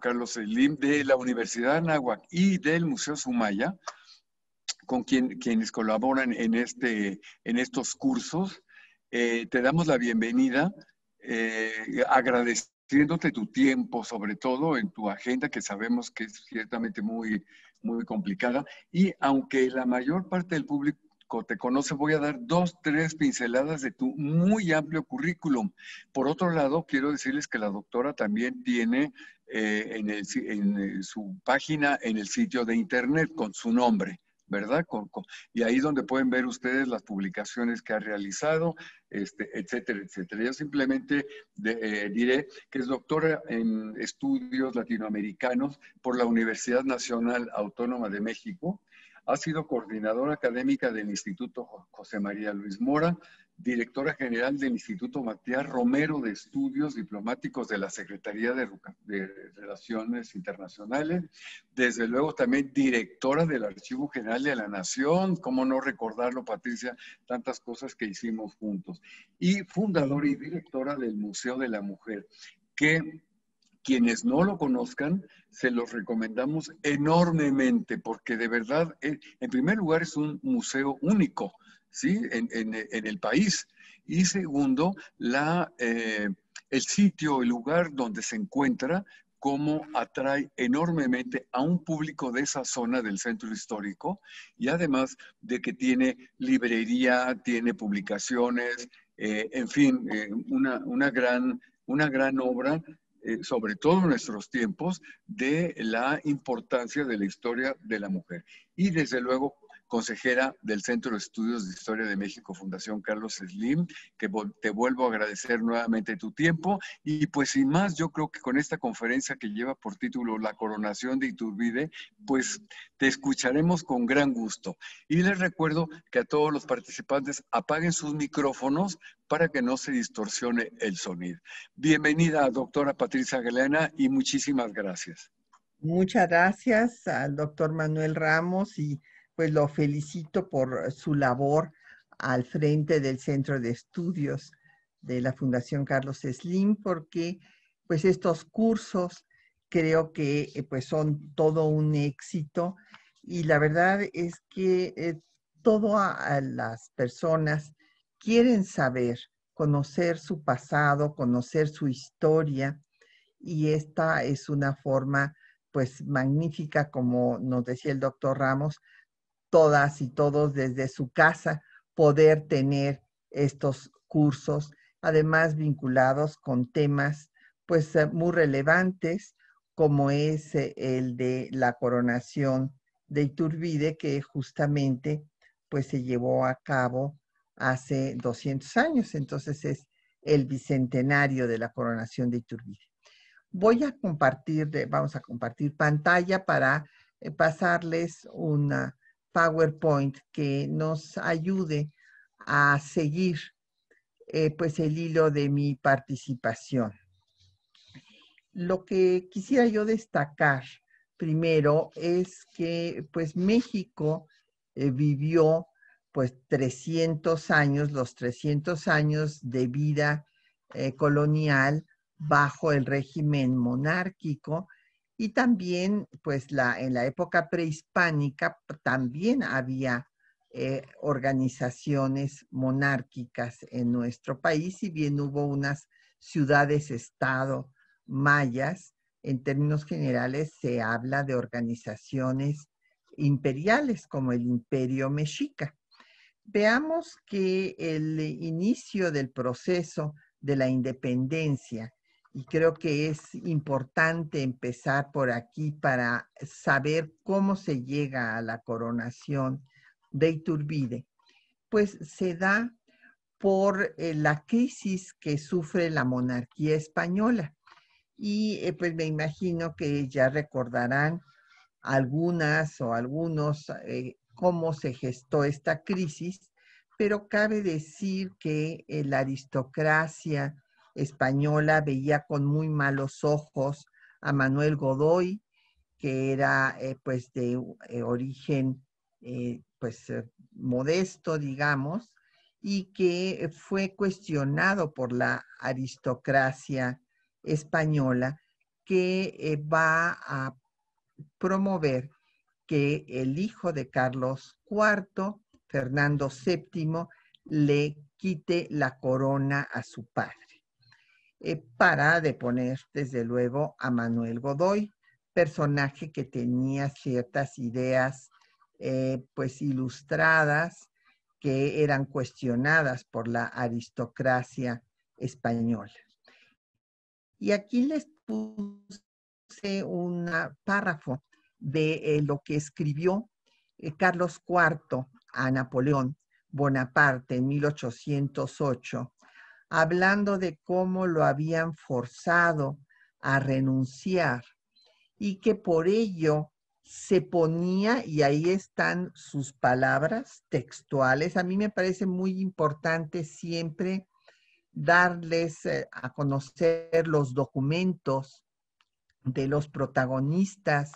Carlos Slim de la Universidad de Anáhuac y del Museo Sumaya, con quien, quienes colaboran en, este, en estos cursos. Eh, te damos la bienvenida, eh, agradeciéndote tu tiempo, sobre todo en tu agenda, que sabemos que es ciertamente muy, muy complicada. Y aunque la mayor parte del público te conoce, voy a dar dos, tres pinceladas de tu muy amplio currículum. Por otro lado, quiero decirles que la doctora también tiene eh, en, eh, su página, en el sitio de internet con su nombre. ¿Verdad? y ahí donde pueden ver ustedes las publicaciones que ha realizado, este, etcétera, etcétera. Yo simplemente eh, diré que es doctora en estudios latinoamericanos por la Universidad Nacional Autónoma de México, ha sido coordinadora académica del Instituto José María Luis Mora, directora general del Instituto Matías Romero de Estudios Diplomáticos de la Secretaría de, Relaciones Internacionales, desde luego también directora del Archivo General de la Nación, cómo no recordarlo Patricia, tantas cosas que hicimos juntos, y fundadora y directora del Museo de la Mujer, que quienes no lo conozcan, se los recomendamos enormemente, porque de verdad, eh, en primer lugar, es un museo único, ¿sí? En, el país. Y segundo, la, eh, el sitio, el lugar donde se encuentra, cómo atrae enormemente a un público de esa zona del centro histórico y además de que tiene librería, tiene publicaciones, eh, en fin, una, gran, una gran obra eh, sobre todo en nuestros tiempos, de la importancia de la historia de la mujer. Y desde luego consejera del Centro de Estudios de Historia de México, Fundación Carlos Slim, que te vuelvo a agradecer nuevamente tu tiempo. Y pues sin más, yo creo que con esta conferencia que lleva por título La coronación de Iturbide, pues te escucharemos con gran gusto. Y les recuerdo que a todos los participantes apaguen sus micrófonos para que no se distorsione el sonido. Bienvenida, doctora Patricia Galena, y muchísimas gracias. Muchas gracias al doctor Manuel Ramos y pues lo felicito por su labor al frente del Centro de Estudios de la Fundación Carlos Slim, porque pues estos cursos creo que eh, pues son todo un éxito y la verdad es que eh, todas las personas quieren saber, conocer su pasado, conocer su historia y esta es una forma pues magnífica, como nos decía el doctor Ramos, todas y todos desde su casa poder tener estos cursos, además vinculados con temas pues eh, muy relevantes como es eh, el de la coronación de Iturbide que justamente pues se llevó a cabo hace 200 años, entonces es el bicentenario de la coronación de Iturbide. Voy a compartir, vamos a compartir pantalla para eh, pasarles una, PowerPoint que nos ayude a seguir eh, pues el hilo de mi participación. Lo que quisiera yo destacar primero es que pues México eh, vivió pues 300 años, los 300 años de vida eh, colonial bajo el régimen monárquico y también, pues, la, en la época prehispánica también había eh, organizaciones monárquicas en nuestro país, si bien hubo unas ciudades-estado mayas, en términos generales se habla de organizaciones imperiales como el imperio mexica. Veamos que el inicio del proceso de la independencia y creo que es importante empezar por aquí para saber cómo se llega a la coronación de Iturbide, pues se da por eh, la crisis que sufre la monarquía española. Y eh, pues me imagino que ya recordarán algunas o algunos eh, cómo se gestó esta crisis, pero cabe decir que la aristocracia, española veía con muy malos ojos a Manuel Godoy, que era eh, pues de eh, origen eh, pues modesto, digamos, y que fue cuestionado por la aristocracia española que va a promover que el hijo de Carlos IV, Fernando VII, le quite la corona a su padre. Eh, para deponer, desde luego, a Manuel Godoy, personaje que tenía ciertas ideas, eh, pues, ilustradas, que eran cuestionadas por la aristocracia española. Y aquí les puse un párrafo de eh, lo que escribió Carlos IV a Napoleón Bonaparte en 1808 hablando de cómo lo habían forzado a renunciar y que por ello se ponía, y ahí están sus palabras textuales, a mí me parece muy importante siempre darles eh, a conocer los documentos de los protagonistas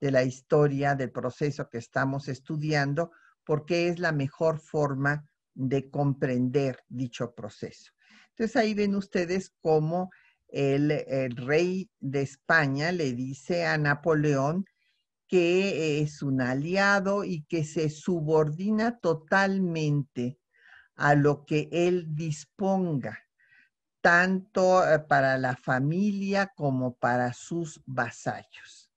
de la historia del proceso que estamos estudiando, porque es la mejor forma de comprender dicho proceso. Entonces ahí ven ustedes cómo el, el rey de España le dice a Napoleón que es un aliado y que se subordina totalmente a lo que él disponga, tanto eh, para la familia como para sus vasallos.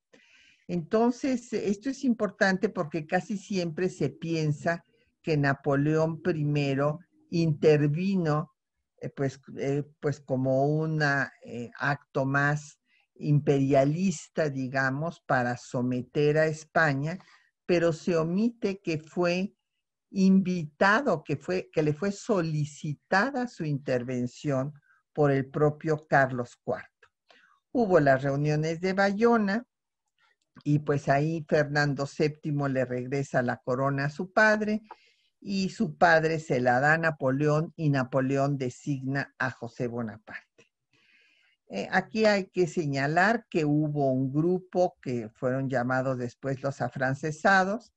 Entonces, esto es importante porque casi siempre se piensa que Napoleón I intervino eh, pues, eh, pues como un eh, acto más imperialista, digamos, para someter a España, pero se omite que fue invitado, que, fue, que le fue solicitada su intervención por el propio Carlos IV. Hubo las reuniones de Bayona y pues ahí Fernando VII le regresa la corona a su padre y su padre se la da a Napoleón y Napoleón designa a José Bonaparte. Eh, aquí hay que señalar que hubo un grupo que fueron llamados después los afrancesados,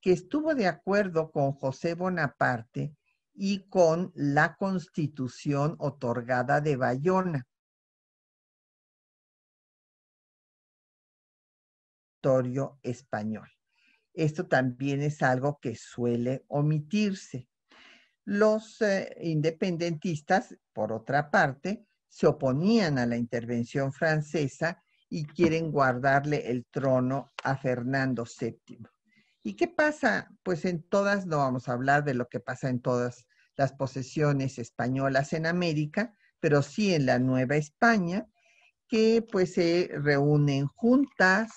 que estuvo de acuerdo con José Bonaparte y con la constitución otorgada de Bayona. español. Esto también es algo que suele omitirse. Los eh, independentistas, por otra parte, se oponían a la intervención francesa y quieren guardarle el trono a Fernando VII. ¿Y qué pasa? Pues en todas, no vamos a hablar de lo que pasa en todas las posesiones españolas en América, pero sí en la Nueva España, que pues se reúnen juntas,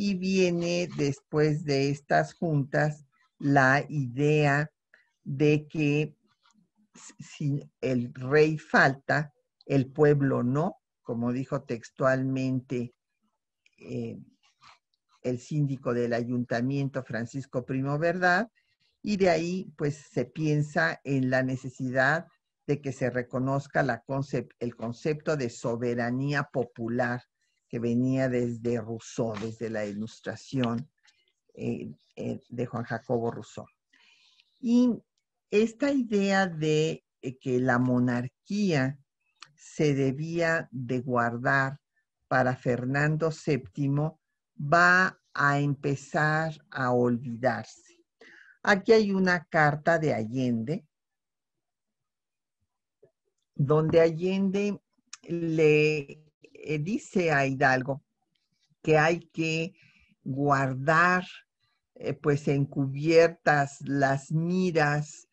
y viene después de estas juntas la idea de que si el rey falta, el pueblo no, como dijo textualmente eh, el síndico del ayuntamiento Francisco Primo Verdad, y de ahí pues se piensa en la necesidad de que se reconozca la el concepto de soberanía popular que venía desde Rousseau, desde la ilustración eh, eh, de Juan Jacobo Rousseau. Y esta idea de eh, que la monarquía se debía de guardar para Fernando VII va a empezar a olvidarse. Aquí hay una carta de Allende, donde Allende le eh, dice a Hidalgo que hay que guardar eh, pues encubiertas las miras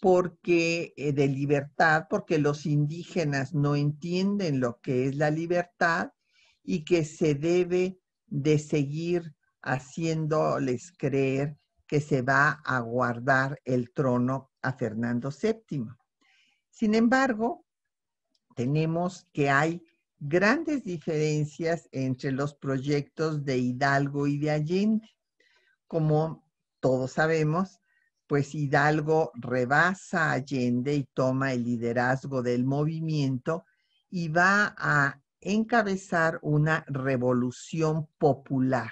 porque eh, de libertad, porque los indígenas no entienden lo que es la libertad y que se debe de seguir haciéndoles creer que se va a guardar el trono a Fernando VII. Sin embargo, tenemos que hay grandes diferencias entre los proyectos de Hidalgo y de Allende. Como todos sabemos, pues Hidalgo rebasa a Allende y toma el liderazgo del movimiento y va a encabezar una revolución popular.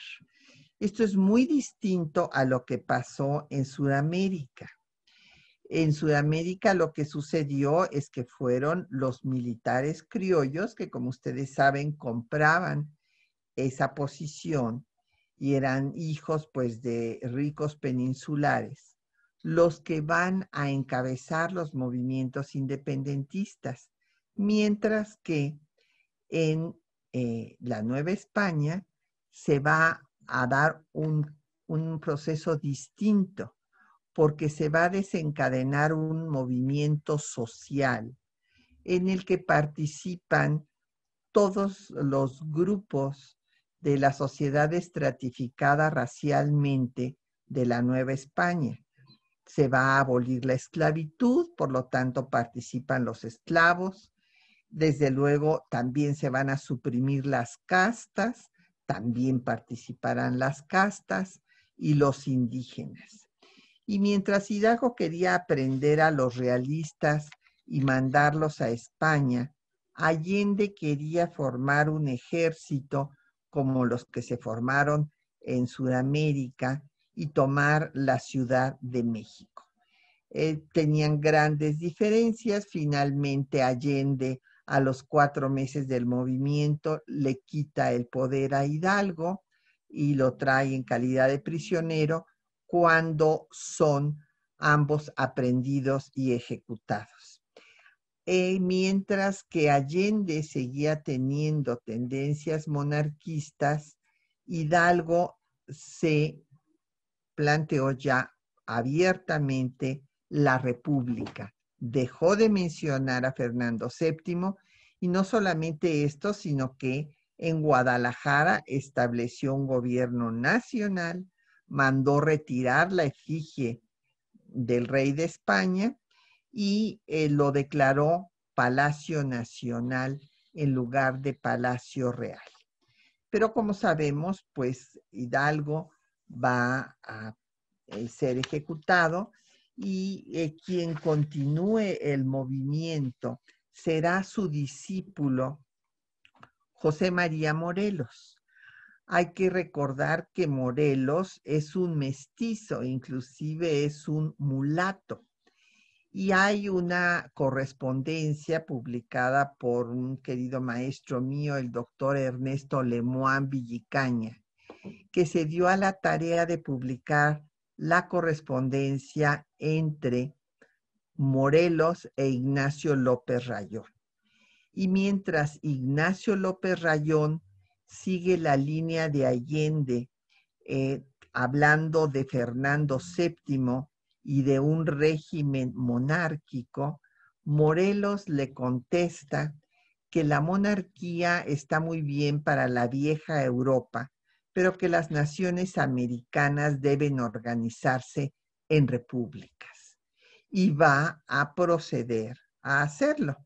Esto es muy distinto a lo que pasó en Sudamérica. En Sudamérica lo que sucedió es que fueron los militares criollos que, como ustedes saben, compraban esa posición y eran hijos pues de ricos peninsulares, los que van a encabezar los movimientos independentistas, mientras que en eh, la Nueva España se va a dar un, un proceso distinto porque se va a desencadenar un movimiento social en el que participan todos los grupos de la sociedad estratificada racialmente de la Nueva España. Se va a abolir la esclavitud, por lo tanto participan los esclavos. Desde luego también se van a suprimir las castas, también participarán las castas y los indígenas. Y mientras Hidalgo quería aprender a los realistas y mandarlos a España, Allende quería formar un ejército como los que se formaron en Sudamérica y tomar la Ciudad de México. Eh, tenían grandes diferencias. Finalmente Allende a los cuatro meses del movimiento le quita el poder a Hidalgo y lo trae en calidad de prisionero cuando son ambos aprendidos y ejecutados. Eh, mientras que Allende seguía teniendo tendencias monarquistas, Hidalgo se planteó ya abiertamente la República. Dejó de mencionar a Fernando VII y no solamente esto, sino que en Guadalajara estableció un gobierno nacional mandó retirar la efigie del rey de España y eh, lo declaró Palacio Nacional en lugar de Palacio Real. Pero como sabemos, pues Hidalgo va a eh, ser ejecutado y eh, quien continúe el movimiento será su discípulo José María Morelos. Hay que recordar que Morelos es un mestizo, inclusive es un mulato. Y hay una correspondencia publicada por un querido maestro mío, el doctor Ernesto Lemoine Villicaña, que se dio a la tarea de publicar la correspondencia entre Morelos e Ignacio López Rayón. Y mientras Ignacio López Rayón sigue la línea de Allende, eh, hablando de Fernando VII y de un régimen monárquico, Morelos le contesta que la monarquía está muy bien para la vieja Europa, pero que las naciones americanas deben organizarse en repúblicas. Y va a proceder a hacerlo.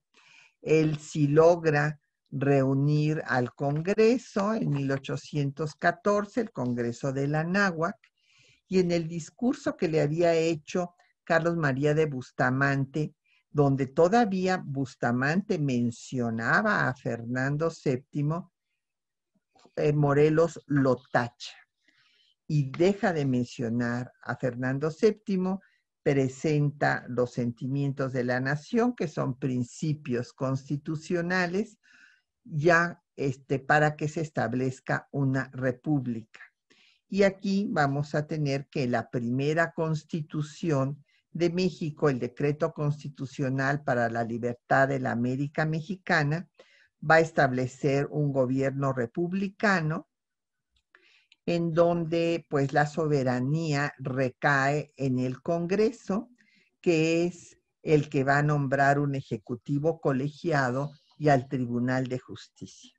Él si logra reunir al Congreso en 1814, el Congreso de la y en el discurso que le había hecho Carlos María de Bustamante, donde todavía Bustamante mencionaba a Fernando VII, eh, Morelos lo tacha y deja de mencionar a Fernando VII, presenta los sentimientos de la nación, que son principios constitucionales, ya este, para que se establezca una república. Y aquí vamos a tener que la primera constitución de México, el decreto constitucional para la libertad de la América Mexicana, va a establecer un gobierno republicano en donde pues la soberanía recae en el Congreso, que es el que va a nombrar un ejecutivo colegiado y al Tribunal de Justicia.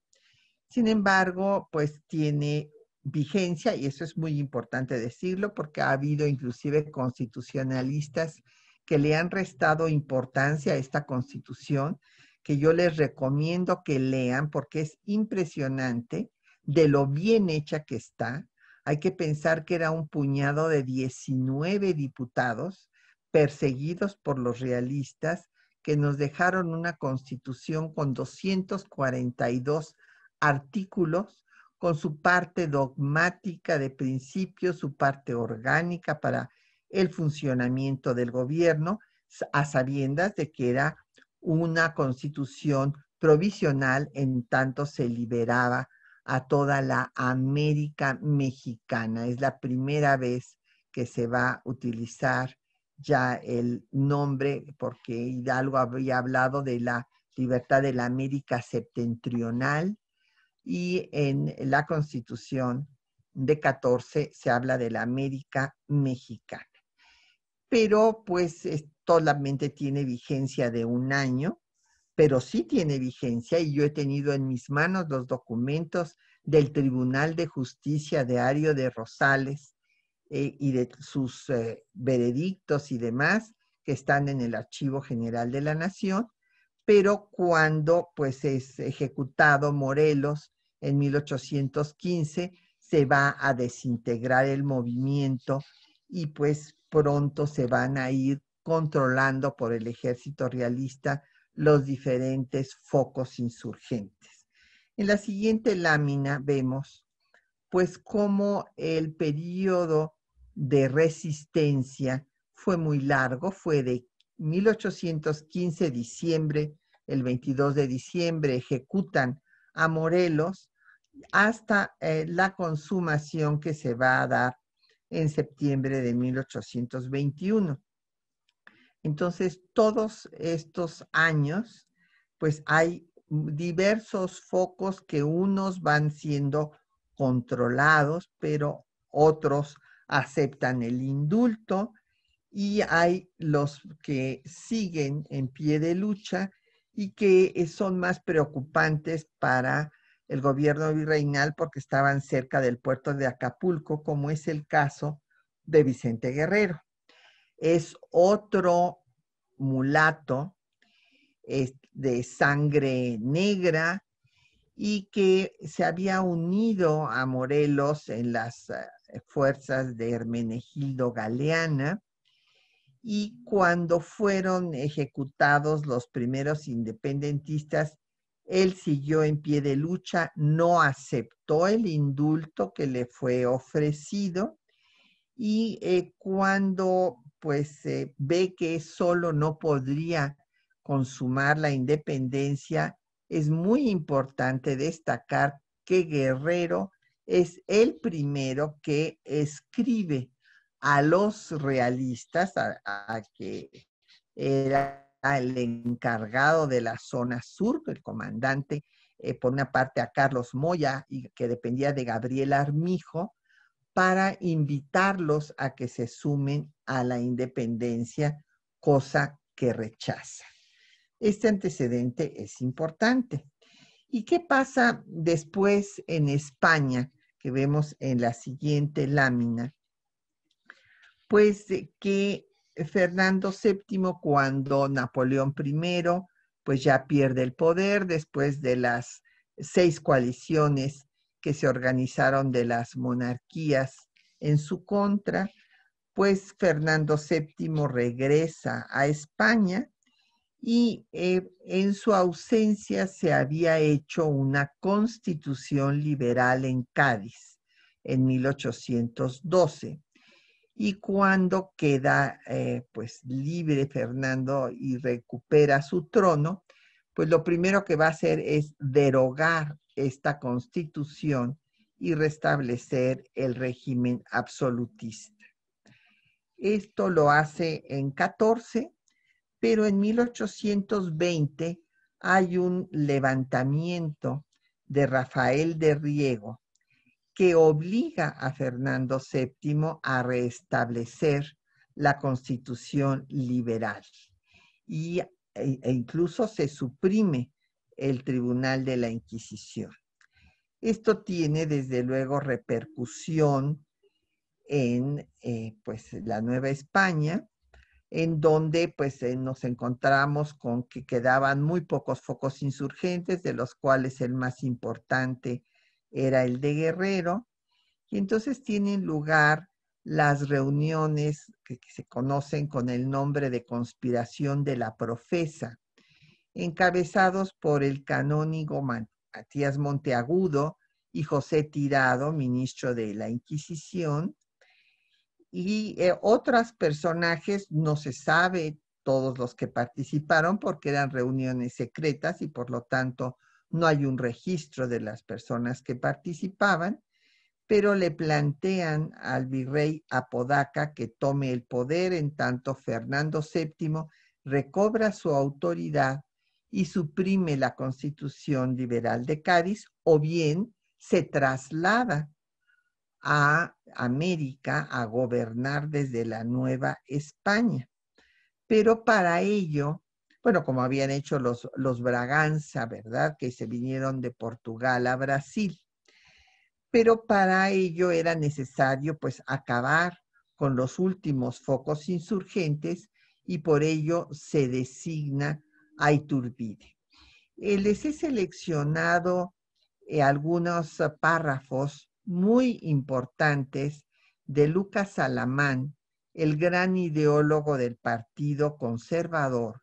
Sin embargo, pues tiene vigencia y eso es muy importante decirlo porque ha habido inclusive constitucionalistas que le han restado importancia a esta constitución que yo les recomiendo que lean porque es impresionante de lo bien hecha que está. Hay que pensar que era un puñado de 19 diputados perseguidos por los realistas que nos dejaron una constitución con 242 artículos, con su parte dogmática de principio, su parte orgánica para el funcionamiento del gobierno, a sabiendas de que era una constitución provisional en tanto se liberaba a toda la América mexicana. Es la primera vez que se va a utilizar ya el nombre, porque Hidalgo había hablado de la libertad de la América septentrional y en la Constitución de 14 se habla de la América mexicana. Pero pues solamente tiene vigencia de un año, pero sí tiene vigencia y yo he tenido en mis manos los documentos del Tribunal de Justicia de Ario de Rosales eh, y de sus eh, veredictos y demás que están en el Archivo General de la Nación, pero cuando pues es ejecutado Morelos en 1815, se va a desintegrar el movimiento y pues pronto se van a ir controlando por el ejército realista los diferentes focos insurgentes. En la siguiente lámina vemos pues cómo el periodo de resistencia fue muy largo, fue de 1815 diciembre, el 22 de diciembre ejecutan a Morelos hasta eh, la consumación que se va a dar en septiembre de 1821. Entonces, todos estos años, pues hay diversos focos que unos van siendo controlados, pero otros aceptan el indulto y hay los que siguen en pie de lucha y que eh, son más preocupantes para el gobierno virreinal porque estaban cerca del puerto de Acapulco, como es el caso de Vicente Guerrero. Es otro mulato de sangre negra y que se había unido a Morelos en las eh, eh, fuerzas de Hermenegildo Galeana y cuando fueron ejecutados los primeros independentistas, él siguió en pie de lucha, no aceptó el indulto que le fue ofrecido y eh, cuando pues eh, ve que solo no podría consumar la independencia, es muy importante destacar que Guerrero es el primero que escribe a los realistas, a, que era el encargado de la zona sur, el comandante, eh, por una parte a Carlos Moya, y que dependía de Gabriel Armijo, para invitarlos a que se sumen a la independencia, cosa que rechaza. Este antecedente es importante. ¿Y qué pasa después en España que vemos en la siguiente lámina, pues eh, que Fernando VII, cuando Napoleón I, pues ya pierde el poder después de las seis coaliciones que se organizaron de las monarquías en su contra, pues Fernando VII regresa a España y eh, en su ausencia se había hecho una constitución liberal en Cádiz en 1812. Y cuando queda eh, pues libre Fernando y recupera su trono, pues lo primero que va a hacer es derogar esta constitución y restablecer el régimen absolutista. Esto lo hace en 14 pero en 1820 hay un levantamiento de Rafael de Riego que obliga a Fernando VII a restablecer la constitución liberal y, e, e incluso se suprime el Tribunal de la Inquisición. Esto tiene desde luego repercusión en eh, pues, la Nueva España en donde pues eh, nos encontramos con que quedaban muy pocos focos insurgentes, de los cuales el más importante era el de Guerrero. Y entonces tienen lugar las reuniones que, que se conocen con el nombre de conspiración de la profesa, encabezados por el canónigo Matías Monteagudo y José Tirado, ministro de la Inquisición, y eh, otros personajes, no se sabe todos los que participaron porque eran reuniones secretas y por lo tanto no hay un registro de las personas que participaban, pero le plantean al virrey Apodaca que tome el poder en tanto Fernando VII recobra su autoridad y suprime la constitución liberal de Cádiz o bien se traslada a América a gobernar desde la Nueva España. Pero para ello, bueno, como habían hecho los, los Braganza, ¿verdad? Que se vinieron de Portugal a Brasil. Pero para ello era necesario pues acabar con los últimos focos insurgentes y por ello se designa a Iturbide. Les he seleccionado eh, algunos párrafos muy importantes de Lucas Salamán, el gran ideólogo del Partido Conservador,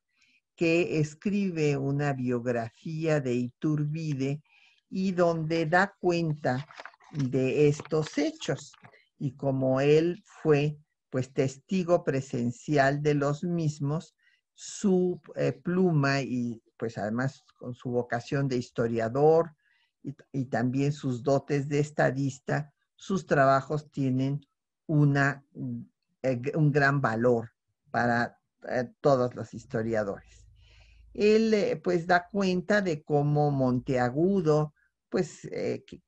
que escribe una biografía de Iturbide y donde da cuenta de estos hechos. Y como él fue pues testigo presencial de los mismos, su eh, pluma y pues además con su vocación de historiador y, también sus dotes de estadista, sus trabajos tienen eh, un gran valor para eh, todos los historiadores. Él eh, pues da cuenta de cómo Monteagudo pues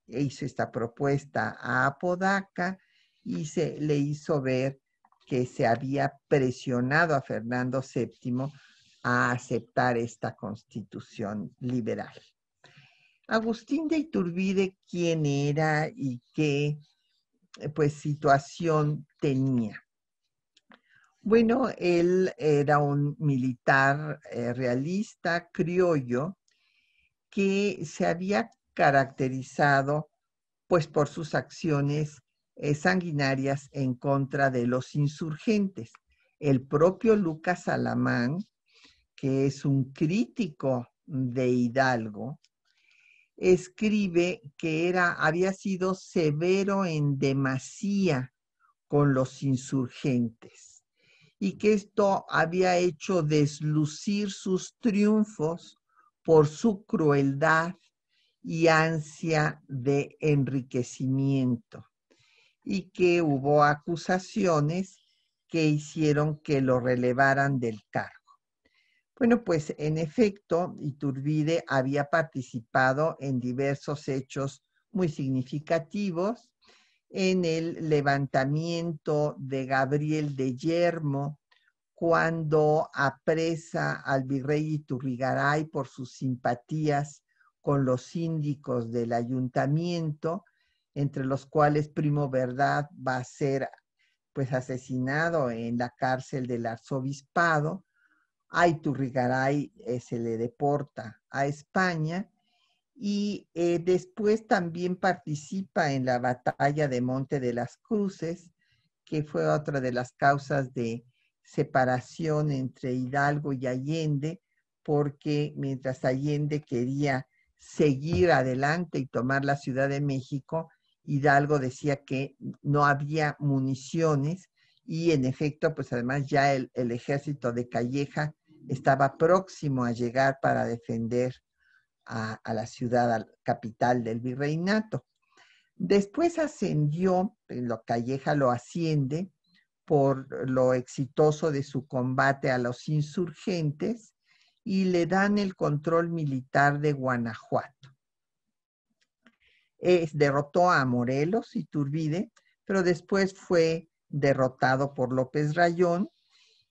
hizo esta propuesta a Apodaca y se le hizo ver que se había presionado a Fernando VII a aceptar esta constitución liberal. Agustín de Iturbide, ¿quién era y qué eh, pues, situación tenía? Bueno, él era un militar eh, realista criollo que se había caracterizado pues por sus acciones eh, sanguinarias en contra de los insurgentes. El propio Lucas Alamán, que es un crítico de Hidalgo, escribe que era, había sido severo en demasía con los insurgentes y que esto había hecho deslucir sus triunfos por su crueldad y ansia de enriquecimiento y que hubo acusaciones que hicieron que lo relevaran del cargo. Bueno, pues en efecto, Iturbide había participado en diversos hechos muy significativos, en el levantamiento de Gabriel de Yermo, cuando apresa al virrey Iturrigaray por sus simpatías con los síndicos del ayuntamiento, entre los cuales Primo Verdad va a ser pues asesinado en la cárcel del arzobispado Aiturrigaray eh, se le deporta a España y eh, después también participa en la batalla de Monte de las Cruces, que fue otra de las causas de separación entre Hidalgo y Allende, porque mientras Allende quería seguir adelante y tomar la Ciudad de México, Hidalgo decía que no había municiones y en efecto, pues además ya el ejército de Calleja estaba próximo a llegar para defender a, la ciudad capital del virreinato. Después ascendió, lo, Calleja lo asciende por lo exitoso de su combate a los insurgentes y le dan el control militar de Guanajuato. Es, derrotó a Morelos y Turbide, pero después fue derrotado por López Rayón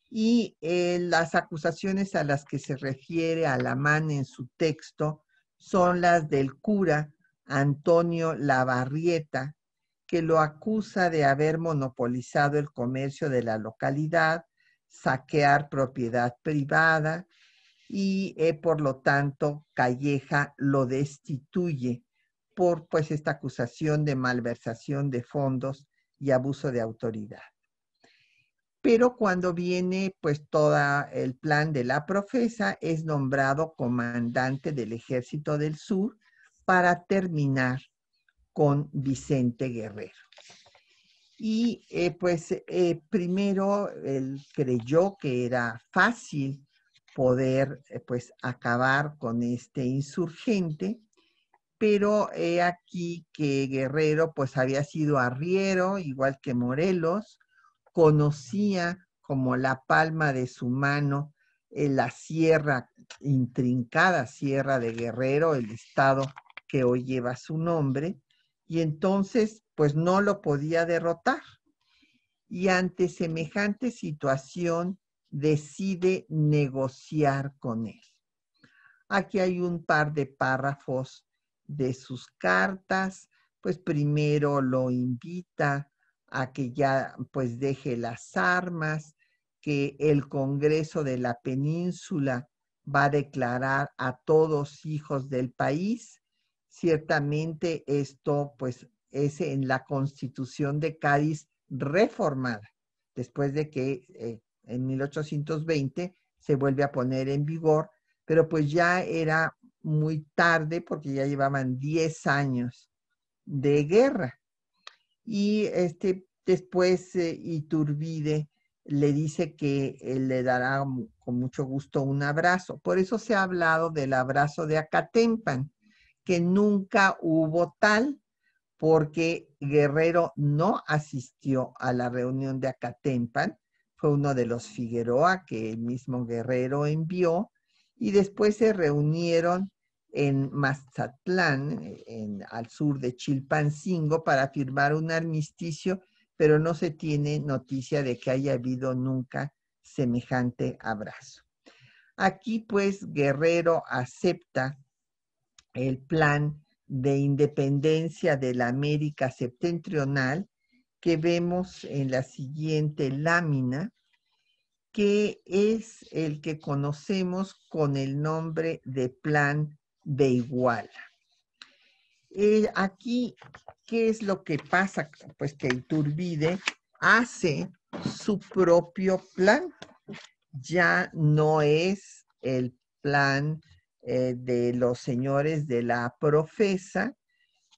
y eh, las acusaciones a las que se refiere Alamán en su texto son las del cura Antonio Lavarrieta, que lo acusa de haber monopolizado el comercio de la localidad, saquear propiedad privada y eh, por lo tanto Calleja lo destituye por pues esta acusación de malversación de fondos y abuso de autoridad pero cuando viene pues todo el plan de la profesa, es nombrado comandante del Ejército del Sur para terminar con Vicente Guerrero. Y eh, pues eh, primero él creyó que era fácil poder eh, pues acabar con este insurgente, pero he aquí que Guerrero pues había sido arriero, igual que Morelos, conocía como la palma de su mano eh, la sierra, intrincada sierra de Guerrero, el estado que hoy lleva su nombre, y entonces pues no lo podía derrotar. Y ante semejante situación decide negociar con él. Aquí hay un par de párrafos de sus cartas, pues primero lo invita a que ya pues deje las armas, que el Congreso de la Península va a declarar a todos hijos del país. Ciertamente esto pues es en la Constitución de Cádiz reformada, después de que eh, en 1820 se vuelve a poner en vigor, pero pues ya era muy tarde porque ya llevaban 10 años de guerra y este, después eh, Iturbide le dice que eh, le dará con mucho gusto un abrazo. Por eso se ha hablado del abrazo de Acatempan, que nunca hubo tal, porque Guerrero no asistió a la reunión de Acatempan, fue uno de los Figueroa que el mismo Guerrero envió, y después se reunieron en Mazatlán, al sur de Chilpancingo, para firmar un armisticio, pero no se tiene noticia de que haya habido nunca semejante abrazo. Aquí pues Guerrero acepta el plan de independencia de la América septentrional que vemos en la siguiente lámina, que es el que conocemos con el nombre de Plan de igual eh, aquí, ¿qué es lo que pasa? Pues que Iturbide hace su propio plan. Ya no es el plan eh, de los señores de la profesa,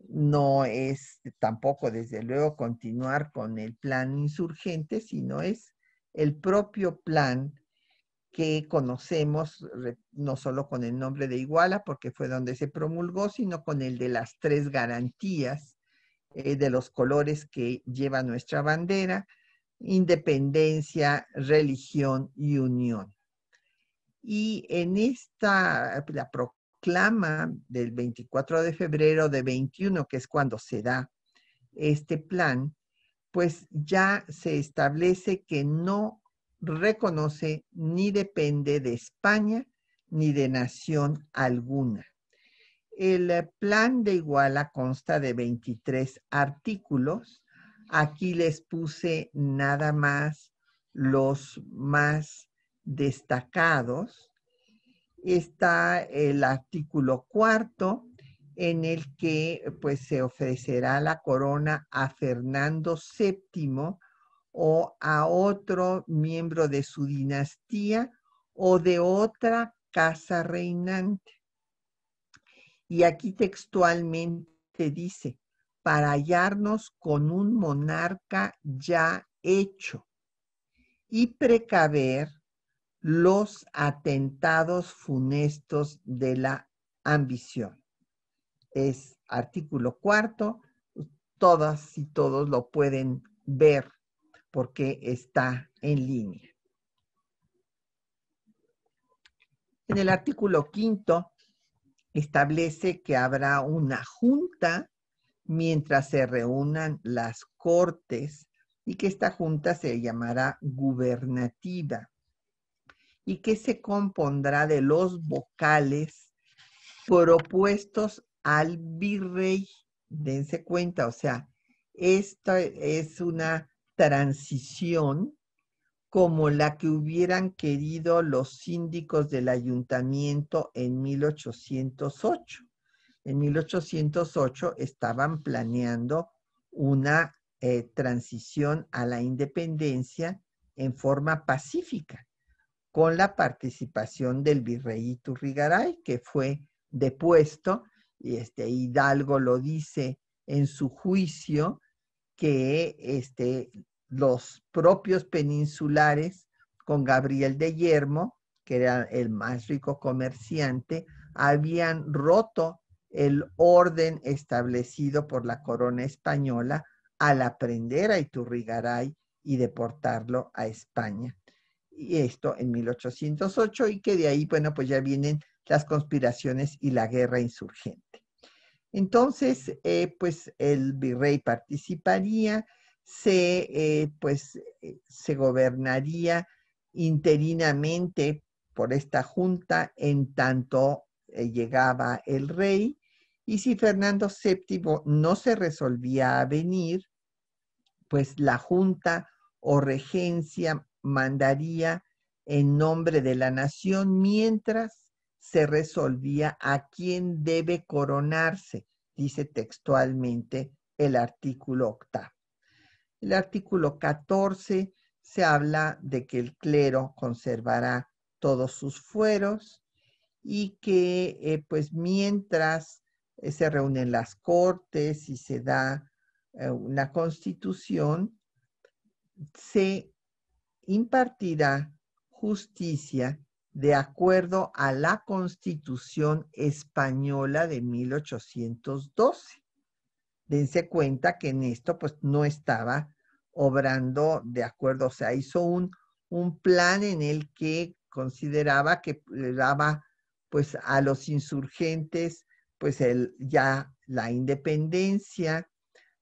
no es tampoco, desde luego, continuar con el plan insurgente, sino es el propio plan que conocemos no solo con el nombre de Iguala, porque fue donde se promulgó, sino con el de las tres garantías eh, de los colores que lleva nuestra bandera, independencia, religión y unión. Y en esta, la proclama del 24 de febrero de 21, que es cuando se da este plan, pues ya se establece que no reconoce ni depende de España ni de nación alguna. El plan de Iguala consta de 23 artículos. Aquí les puse nada más los más destacados. Está el artículo cuarto en el que pues se ofrecerá la corona a Fernando VII o a otro miembro de su dinastía o de otra casa reinante. Y aquí textualmente dice, para hallarnos con un monarca ya hecho y precaver los atentados funestos de la ambición. Es artículo cuarto, todas y todos lo pueden ver porque está en línea. En el artículo quinto establece que habrá una junta mientras se reúnan las cortes y que esta junta se llamará gubernativa y que se compondrá de los vocales propuestos al virrey. Dense cuenta, o sea, esto es una transición como la que hubieran querido los síndicos del ayuntamiento en 1808. En 1808 estaban planeando una eh, transición a la independencia en forma pacífica, con la participación del virrey Iturrigaray, que fue depuesto, y este Hidalgo lo dice en su juicio, que este, los propios peninsulares con Gabriel de Yermo, que era el más rico comerciante, habían roto el orden establecido por la corona española al aprender a Iturrigaray y deportarlo a España. Y esto en 1808 y que de ahí, bueno, pues ya vienen las conspiraciones y la guerra insurgente. Entonces, eh, pues el virrey participaría, se, eh, pues, eh, se gobernaría interinamente por esta junta en tanto eh, llegaba el rey y si Fernando VII no se resolvía a venir, pues la junta o regencia mandaría en nombre de la nación mientras se resolvía a quién debe coronarse, dice textualmente el artículo octavo. El artículo 14 se habla de que el clero conservará todos sus fueros y que eh, pues mientras eh, se reúnen las cortes y se da eh, una constitución, se impartirá justicia de acuerdo a la constitución española de 1812 dense cuenta que en esto pues no estaba obrando de acuerdo, o sea, hizo un, plan en el que consideraba que daba pues a los insurgentes pues ya la independencia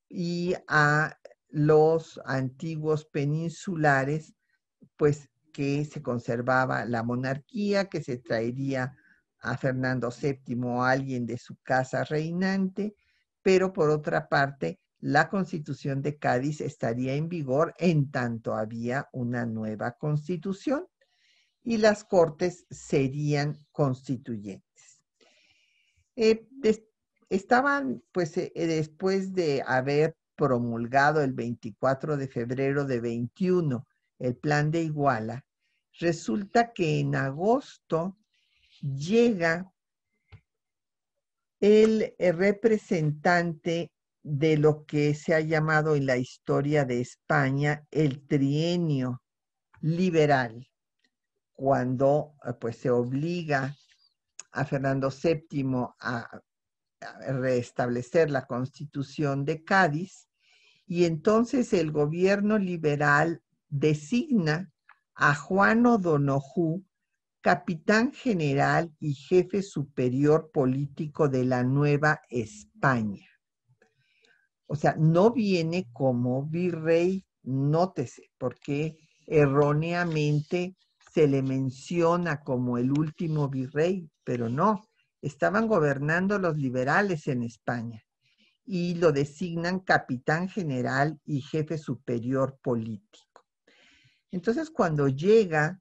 y a los antiguos peninsulares pues que se conservaba la monarquía, que se traería a Fernando VII o alguien de su casa reinante pero por otra parte, la constitución de Cádiz estaría en vigor en tanto había una nueva constitución y las cortes serían constituyentes. Eh, estaban, pues, eh, eh, después de haber promulgado el 24 de febrero de 21 el plan de Iguala, resulta que en agosto llega el representante de lo que se ha llamado en la historia de España el trienio liberal, cuando eh, pues se obliga a Fernando VII a restablecer la constitución de Cádiz y entonces el gobierno liberal designa a Juan O'Donoghue capitán general y jefe superior político de la Nueva España. O sea, no viene como virrey, nótese, porque erróneamente se le menciona como el último virrey, pero no, estaban gobernando los liberales en España y lo designan capitán general y jefe superior político. Entonces, cuando llega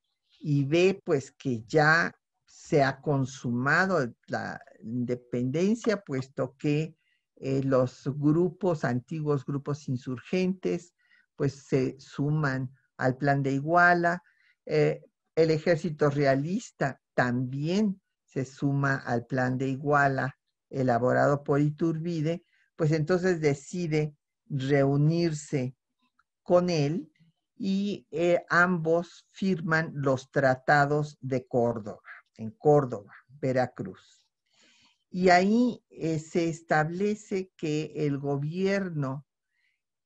y ve pues que ya se ha consumado la independencia, puesto que eh, los grupos, antiguos grupos insurgentes, pues se suman al plan de Iguala. Eh, el ejército realista también se suma al plan de Iguala elaborado por Iturbide, pues entonces decide reunirse con él y eh, ambos firman los tratados de Córdoba, en Córdoba, Veracruz. Y ahí eh, se establece que el gobierno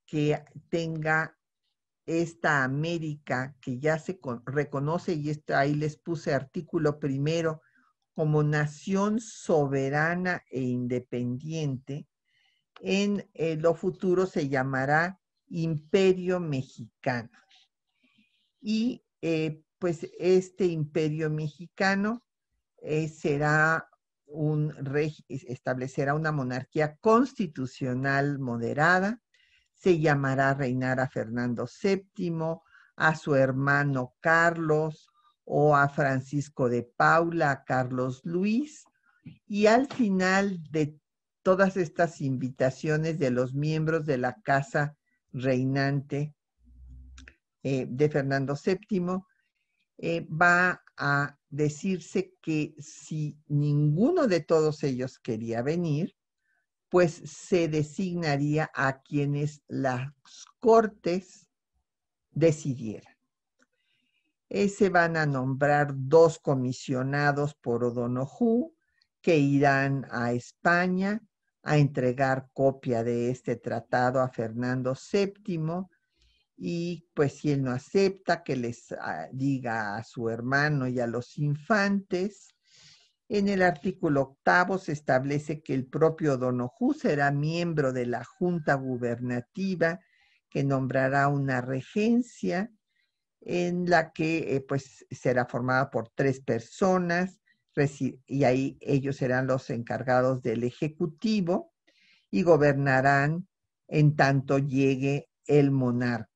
que tenga esta América que ya se reconoce, y ahí les puse artículo primero, como nación soberana e independiente, en eh, lo futuro se llamará imperio mexicano. Y eh, pues este imperio mexicano eh, será un establecerá una monarquía constitucional moderada, se llamará a reinar a Fernando VII, a su hermano Carlos o a Francisco de Paula, a Carlos Luis, y al final de todas estas invitaciones de los miembros de la Casa reinante eh, de Fernando VII, eh, va a decirse que si ninguno de todos ellos quería venir, pues se designaría a quienes las cortes decidieran. Eh, se van a nombrar dos comisionados por O'Donoghue que irán a España a entregar copia de este tratado a Fernando VII y pues si él no acepta que les ah, diga a su hermano y a los infantes. En el artículo octavo se establece que el propio Don será miembro de la Junta Gubernativa que nombrará una regencia en la que eh, pues será formada por tres personas y ahí ellos serán los encargados del Ejecutivo y gobernarán en tanto llegue el monarca.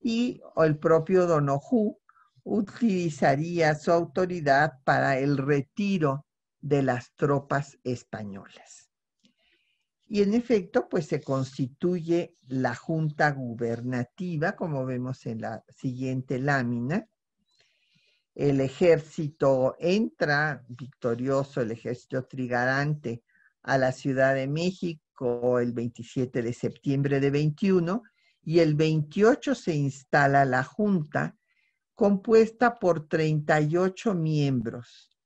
Y el propio Donojú utilizaría su autoridad para el retiro de las tropas españolas. Y en efecto, pues se constituye la junta gubernativa, como vemos en la siguiente lámina, el ejército entra victorioso, el ejército trigarante, a la Ciudad de México el 27 de septiembre de 21 y el 28 se instala la Junta compuesta por 38 miembros,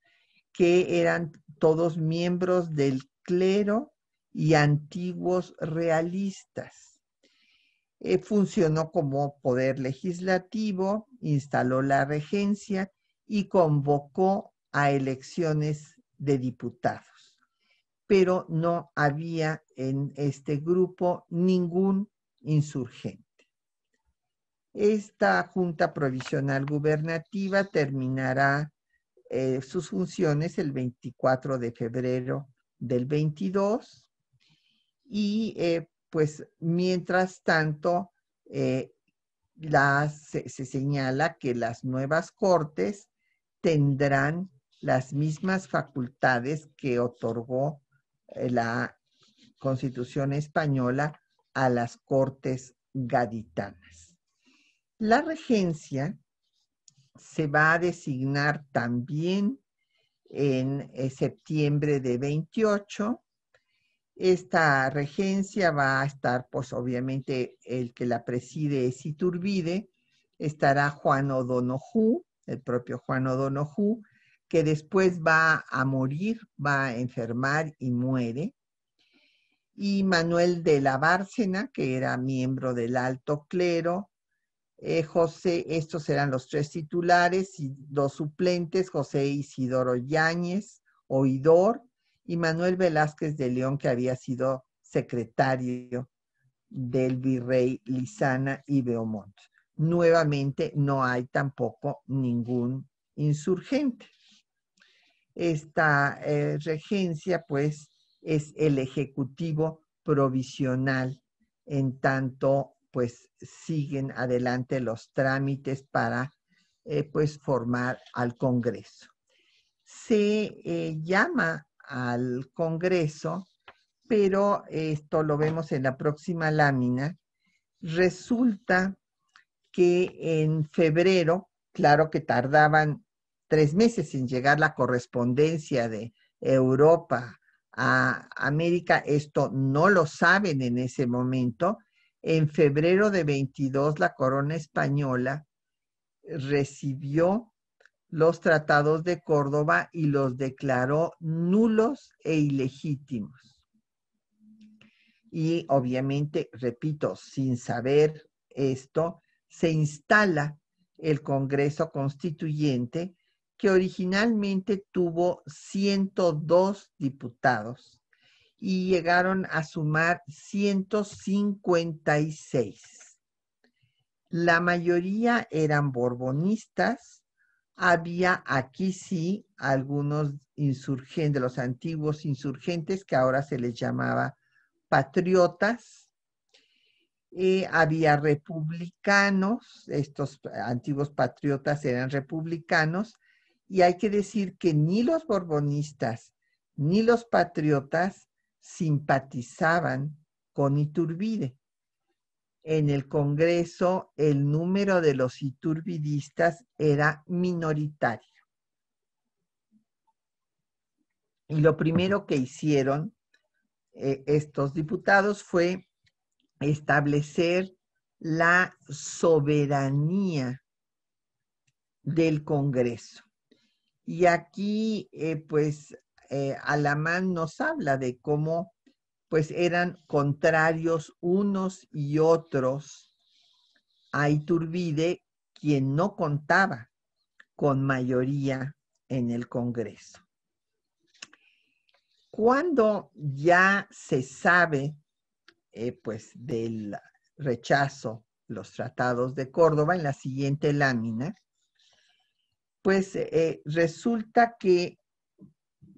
que eran todos miembros del clero y antiguos realistas. Eh, funcionó como poder legislativo, instaló la regencia y convocó a elecciones de diputados, pero no había en este grupo ningún insurgente. Esta Junta Provisional Gubernativa terminará eh, sus funciones el 24 de febrero del 22 y eh, pues mientras tanto eh, se señala que las nuevas cortes tendrán las mismas facultades que otorgó eh, la Constitución española a las Cortes gaditanas. La regencia se va a designar también en eh, septiembre de 28. Esta regencia va a estar, pues obviamente el que la preside es Iturbide, estará Juan O'Donoghue, el propio Juan O'Donoghue, que después va a morir, va a enfermar y muere. Y Manuel de la Bárcena, que era miembro del alto clero. Eh, José, estos eran los tres titulares y dos suplentes, José Isidoro Yáñez, oidor, y Manuel Velázquez de León, que había sido secretario del virrey Lizana y Beaumont nuevamente no hay tampoco ningún insurgente. Esta eh, regencia, pues, es el Ejecutivo provisional, en tanto, pues, siguen adelante los trámites para, eh, pues, formar al Congreso. Se eh, llama al Congreso, pero esto lo vemos en la próxima lámina, resulta que en febrero, claro que tardaban tres meses en llegar la correspondencia de Europa a América, esto no lo saben en ese momento. En febrero de 22, la corona española recibió los tratados de Córdoba y los declaró nulos e ilegítimos. Y obviamente, repito, sin saber esto, se instala el Congreso Constituyente, que originalmente tuvo 102 diputados y llegaron a sumar 156. La mayoría eran borbonistas, había aquí sí algunos insurgentes, los antiguos insurgentes que ahora se les llamaba patriotas, eh, había republicanos, estos antiguos patriotas eran republicanos, y hay que decir que ni los borbonistas ni los patriotas simpatizaban con Iturbide. En el Congreso el número de los iturbidistas era minoritario. Y lo primero que hicieron eh, estos diputados fue establecer la soberanía del Congreso. Y aquí, eh, pues, eh, Alamán nos habla de cómo, pues, eran contrarios unos y otros a Iturbide, quien no contaba con mayoría en el Congreso. Cuando ya se sabe eh, pues del rechazo los tratados de Córdoba en la siguiente lámina, pues eh, resulta que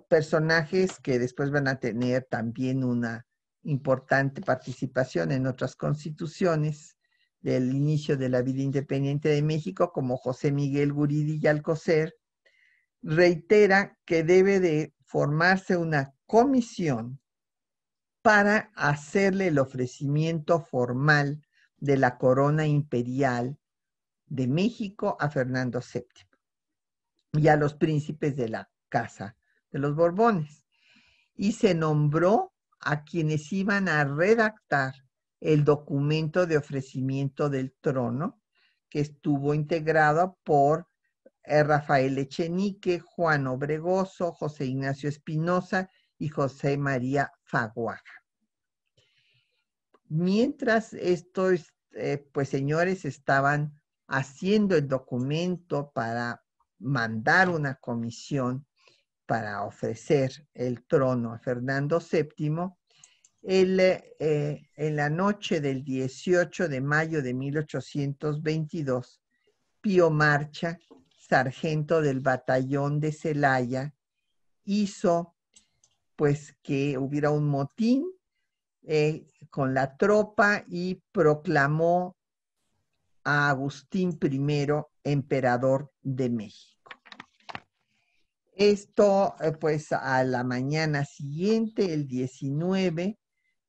personajes que después van a tener también una importante participación en otras constituciones del inicio de la vida independiente de México, como José Miguel Guridi y Alcocer, reitera que debe de formarse una comisión para hacerle el ofrecimiento formal de la corona imperial de México a Fernando VII y a los príncipes de la Casa de los Borbones. Y se nombró a quienes iban a redactar el documento de ofrecimiento del trono, que estuvo integrado por eh, Rafael Echenique, Juan Obregoso, José Ignacio Espinosa y José María Mientras estos, eh, pues, señores estaban haciendo el documento para mandar una comisión para ofrecer el trono a Fernando VII, eh, eh, en la noche del 18 de mayo de 1822, Pío Marcha, sargento del batallón de Celaya, hizo pues que hubiera un motín eh, con la tropa y proclamó a Agustín I emperador de México. Esto, eh, pues a la mañana siguiente, el 19,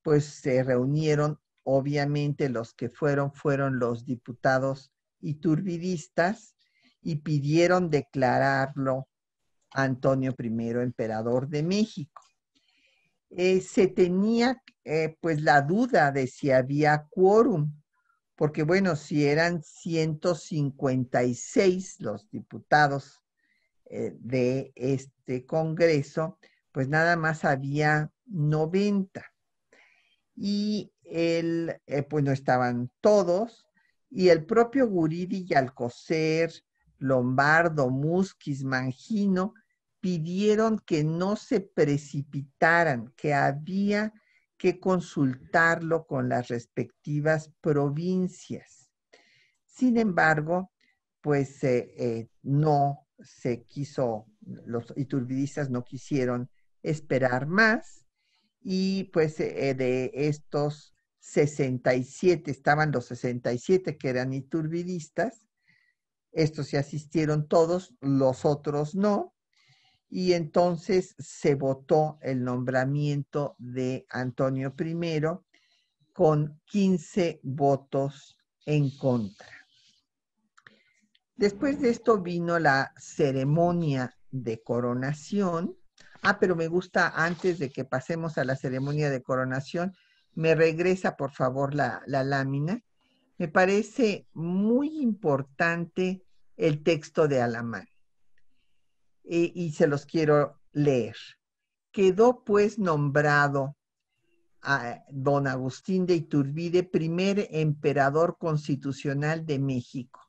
pues se reunieron, obviamente los que fueron fueron los diputados iturbidistas y pidieron declararlo Antonio I, emperador de México. Eh, se tenía eh, pues la duda de si había quórum, porque bueno, si eran 156 los diputados eh, de este Congreso, pues nada más había 90. Y él, pues no estaban todos, y el propio Guridi y Alcocer, Lombardo, Musquis, Mangino, pidieron que no se precipitaran, que había que consultarlo con las respectivas provincias. Sin embargo, pues eh, eh, no se quiso, los iturbidistas no quisieron esperar más y pues eh, de estos 67, estaban los 67 que eran iturbidistas, estos se asistieron todos, los otros no, y entonces se votó el nombramiento de Antonio I con 15 votos en contra. Después de esto vino la ceremonia de coronación. Ah, pero me gusta, antes de que pasemos a la ceremonia de coronación, me regresa por favor la, la lámina. Me parece muy importante el texto de Alamán. Eh, y se los quiero leer. Quedó pues nombrado a don Agustín de Iturbide primer emperador constitucional de México,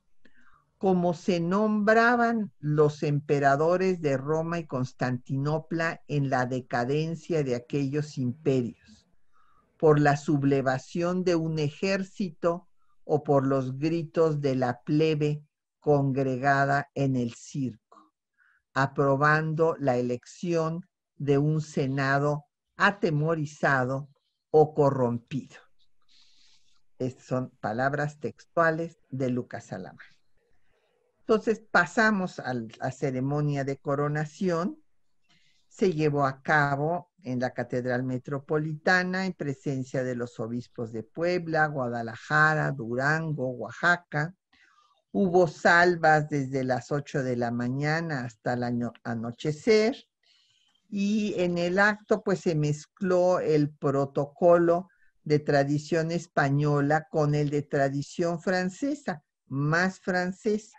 como se nombraban los emperadores de Roma y Constantinopla en la decadencia de aquellos imperios, por la sublevación de un ejército o por los gritos de la plebe congregada en el circo aprobando la elección de un Senado atemorizado o corrompido. Estas son palabras textuales de Lucas Alamán. Entonces pasamos a la ceremonia de coronación. Se llevó a cabo en la Catedral Metropolitana en presencia de los obispos de Puebla, Guadalajara, Durango, Oaxaca, Hubo salvas desde las 8 de la mañana hasta el anochecer y en el acto pues se mezcló el protocolo de tradición española con el de tradición francesa, más francesa.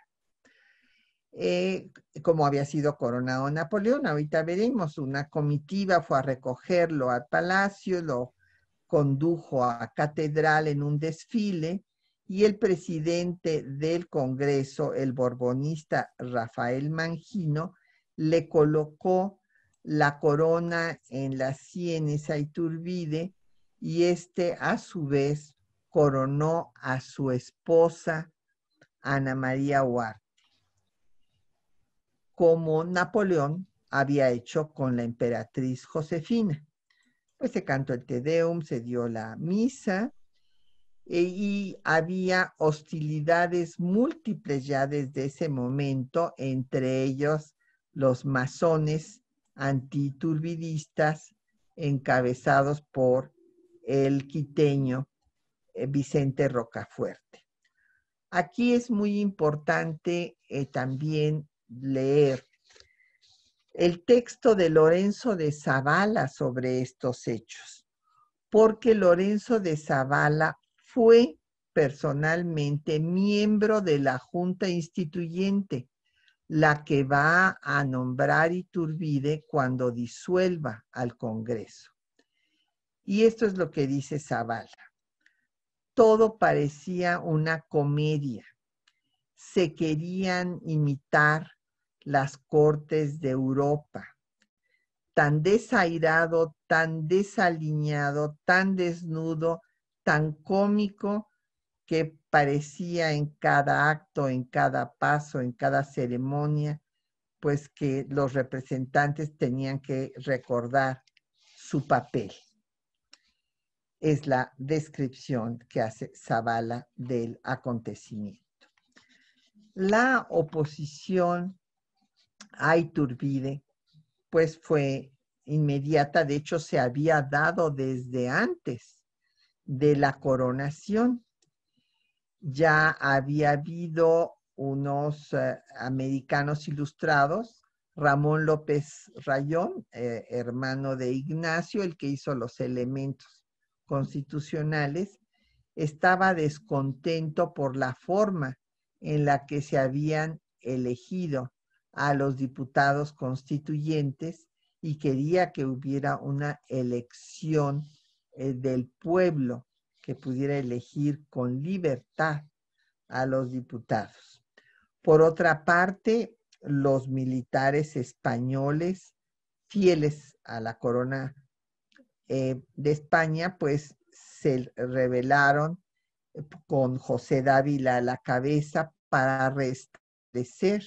Eh, como había sido coronado Napoleón, ahorita veremos, una comitiva fue a recogerlo al palacio, lo condujo a catedral en un desfile y el presidente del Congreso, el borbonista Rafael Mangino, le colocó la corona en las sienes a Iturbide y este a su vez coronó a su esposa Ana María Huarte, como Napoleón había hecho con la emperatriz Josefina. Pues se cantó el Te Deum, se dio la misa eh, y había hostilidades múltiples ya desde ese momento entre ellos los masones antiturbidistas encabezados por el quiteño eh, Vicente Rocafuerte. Aquí es muy importante eh, también leer el texto de Lorenzo de Zavala sobre estos hechos, porque Lorenzo de Zavala fue personalmente miembro de la Junta Instituyente, la que va a nombrar Iturbide cuando disuelva al Congreso. Y esto es lo que dice Zavala. Todo parecía una comedia. Se querían imitar las cortes de Europa. Tan desairado, tan desaliñado, tan desnudo, tan cómico que parecía en cada acto, en cada paso, en cada ceremonia, pues que los representantes tenían que recordar su papel. Es la descripción que hace Zavala del acontecimiento. La oposición a Iturbide, pues fue inmediata, de hecho se había dado desde antes de la coronación. Ya había habido unos eh, americanos ilustrados, Ramón López Rayón, eh, hermano de Ignacio, el que hizo los elementos constitucionales, estaba descontento por la forma en la que se habían elegido a los diputados constituyentes y quería que hubiera una elección eh, del pueblo que pudiera elegir con libertad a los diputados. Por otra parte, los militares españoles fieles a la corona eh, de España, pues se rebelaron eh, con José Dávila a la cabeza para restablecer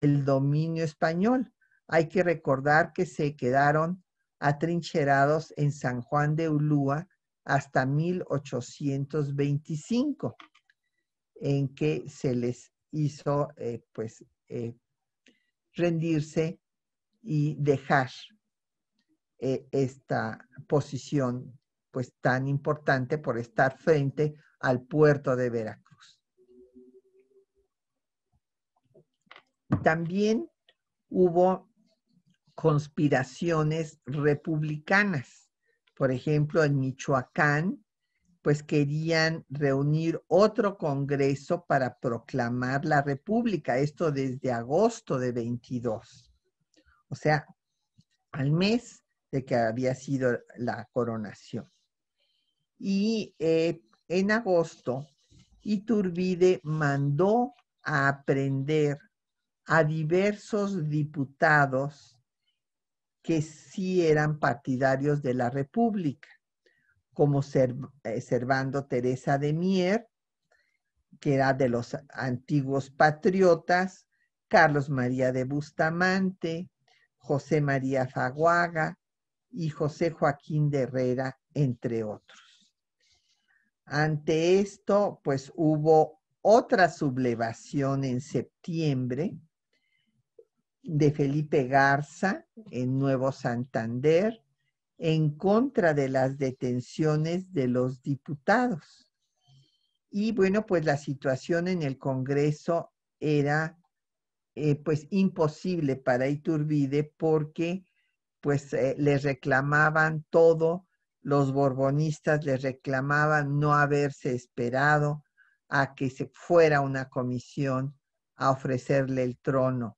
el dominio español. Hay que recordar que se quedaron atrincherados en San Juan de Ulúa hasta 1825, en que se les hizo eh, pues eh, rendirse y dejar eh, esta posición pues tan importante por estar frente al puerto de Veracruz. También hubo conspiraciones republicanas. Por ejemplo, en Michoacán, pues querían reunir otro congreso para proclamar la república, esto desde agosto de 22, o sea, al mes de que había sido la coronación. Y eh, en agosto, Iturbide mandó a aprender a diversos diputados que sí eran partidarios de la República, como eh, Servando Teresa de Mier, que era de los antiguos patriotas, Carlos María de Bustamante, José María Faguaga y José Joaquín de Herrera, entre otros. Ante esto, pues hubo otra sublevación en septiembre de Felipe Garza en Nuevo Santander en contra de las detenciones de los diputados. Y bueno, pues la situación en el Congreso era eh, pues imposible para Iturbide porque pues eh, le reclamaban todo, los borbonistas le reclamaban no haberse esperado a que se fuera una comisión a ofrecerle el trono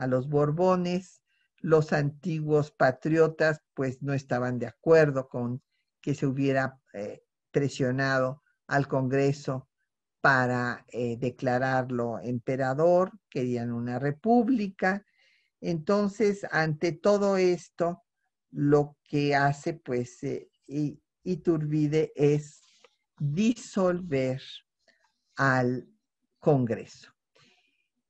a los Borbones, los antiguos patriotas pues no estaban de acuerdo con que se hubiera eh, presionado al Congreso para eh, declararlo emperador, querían una república. Entonces, ante todo esto, lo que hace pues y eh, Iturbide es disolver al Congreso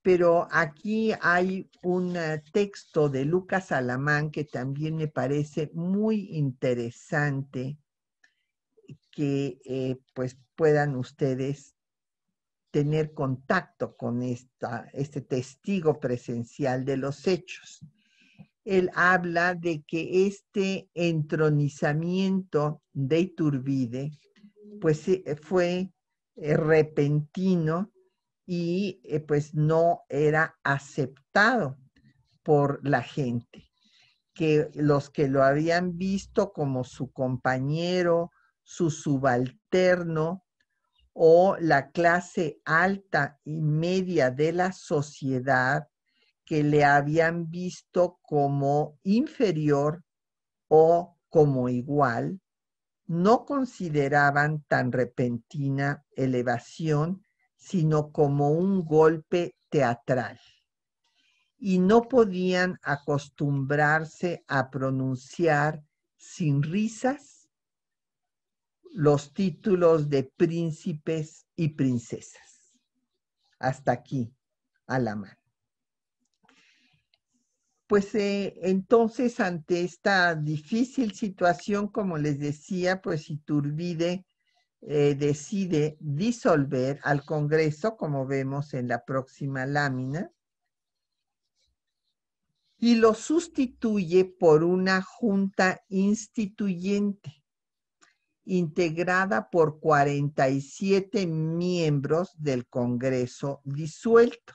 pero aquí hay un eh, texto de Lucas Alamán que también me parece muy interesante que eh, pues puedan ustedes tener contacto con este testigo presencial de los hechos. Él habla de que este entronizamiento de Iturbide pues eh, fue repentino y eh, pues no era aceptado por la gente, que los que lo habían visto como su compañero, su subalterno o la clase alta y media de la sociedad que le habían visto como inferior o como igual, no consideraban tan repentina elevación sino como un golpe teatral. Y no podían acostumbrarse a pronunciar sin risas los títulos de príncipes y princesas. Hasta aquí, a la mano. Pues eh, entonces, ante esta difícil situación, como les decía, pues Iturbide eh, decide disolver al Congreso, como vemos en la próxima lámina, y lo sustituye por una junta instituyente integrada por 47 miembros del Congreso disuelto.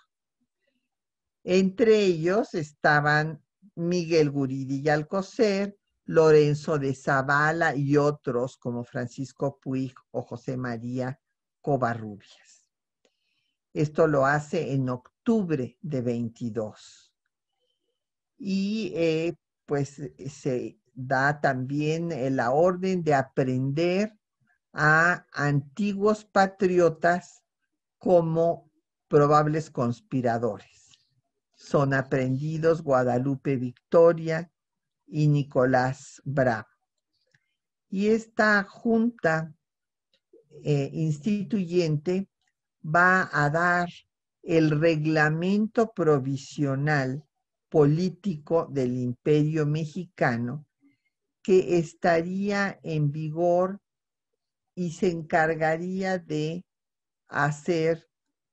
Entre ellos estaban Miguel Guridi y Alcocer, Lorenzo de Zavala y otros como Francisco Puig o José María Covarrubias. Esto lo hace en octubre de 22. Y eh, pues se da también eh, la orden de aprender a antiguos patriotas como probables conspiradores. Son aprendidos Guadalupe Victoria, y Nicolás Bra. Y esta junta eh, instituyente va a dar el reglamento provisional político del imperio mexicano que estaría en vigor y se encargaría de hacer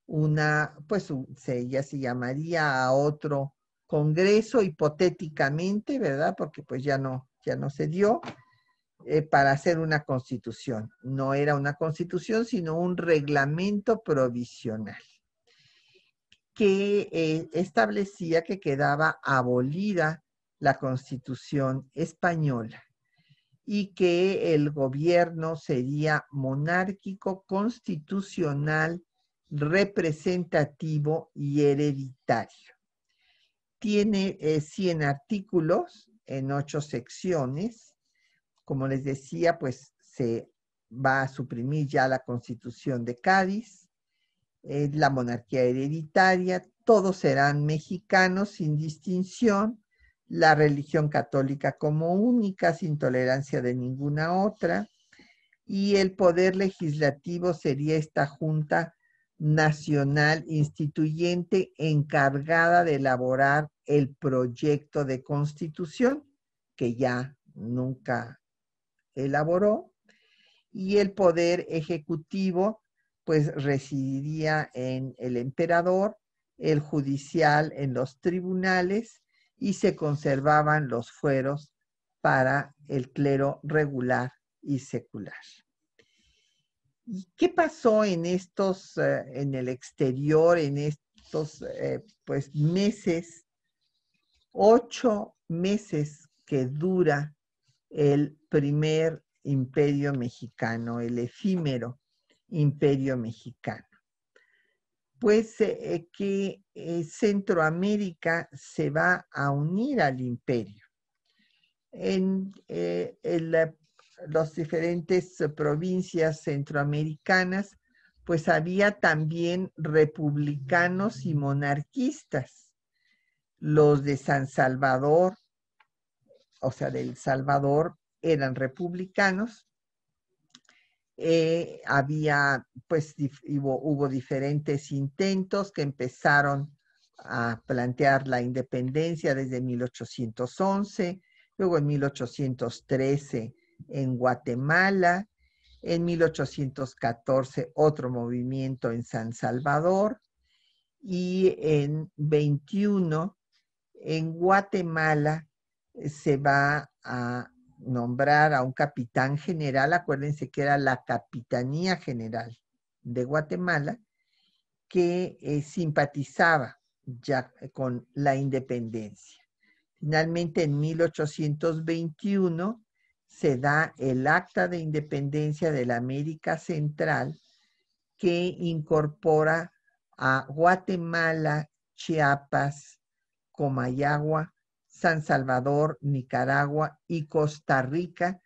una, pues ella se llamaría a otro Congreso, hipotéticamente, ¿verdad? Porque pues ya no, ya no se dio, eh, para hacer una constitución. No era una constitución, sino un reglamento provisional que eh, establecía que quedaba abolida la constitución española y que el gobierno sería monárquico, constitucional, representativo y hereditario. Tiene 100 eh, artículos en ocho secciones. Como les decía, pues se va a suprimir ya la Constitución de Cádiz, eh, la monarquía hereditaria, todos serán mexicanos sin distinción, la religión católica como única, sin tolerancia de ninguna otra, y el poder legislativo sería esta junta nacional instituyente encargada de elaborar el proyecto de constitución, que ya nunca elaboró, y el poder ejecutivo, pues residía en el emperador, el judicial en los tribunales y se conservaban los fueros para el clero regular y secular qué pasó en estos, eh, en el exterior, en estos, eh, pues, meses, ocho meses que dura el primer imperio mexicano, el efímero imperio mexicano? Pues eh, que Centroamérica se va a unir al imperio. En el las diferentes eh, provincias centroamericanas, pues había también republicanos y monarquistas, los de San Salvador, o sea, del Salvador, eran republicanos. Eh, había, pues, hubo diferentes intentos que empezaron a plantear la independencia desde 1811, luego en 1813 en Guatemala, en 1814 otro movimiento en San Salvador y en 21 en Guatemala eh, se va a nombrar a un capitán general, acuérdense que era la Capitanía General de Guatemala, que eh, simpatizaba ya con la independencia. Finalmente, en 1821 se da el Acta de Independencia de la América Central que incorpora a Guatemala, Chiapas, Comayagua, San Salvador, Nicaragua y Costa Rica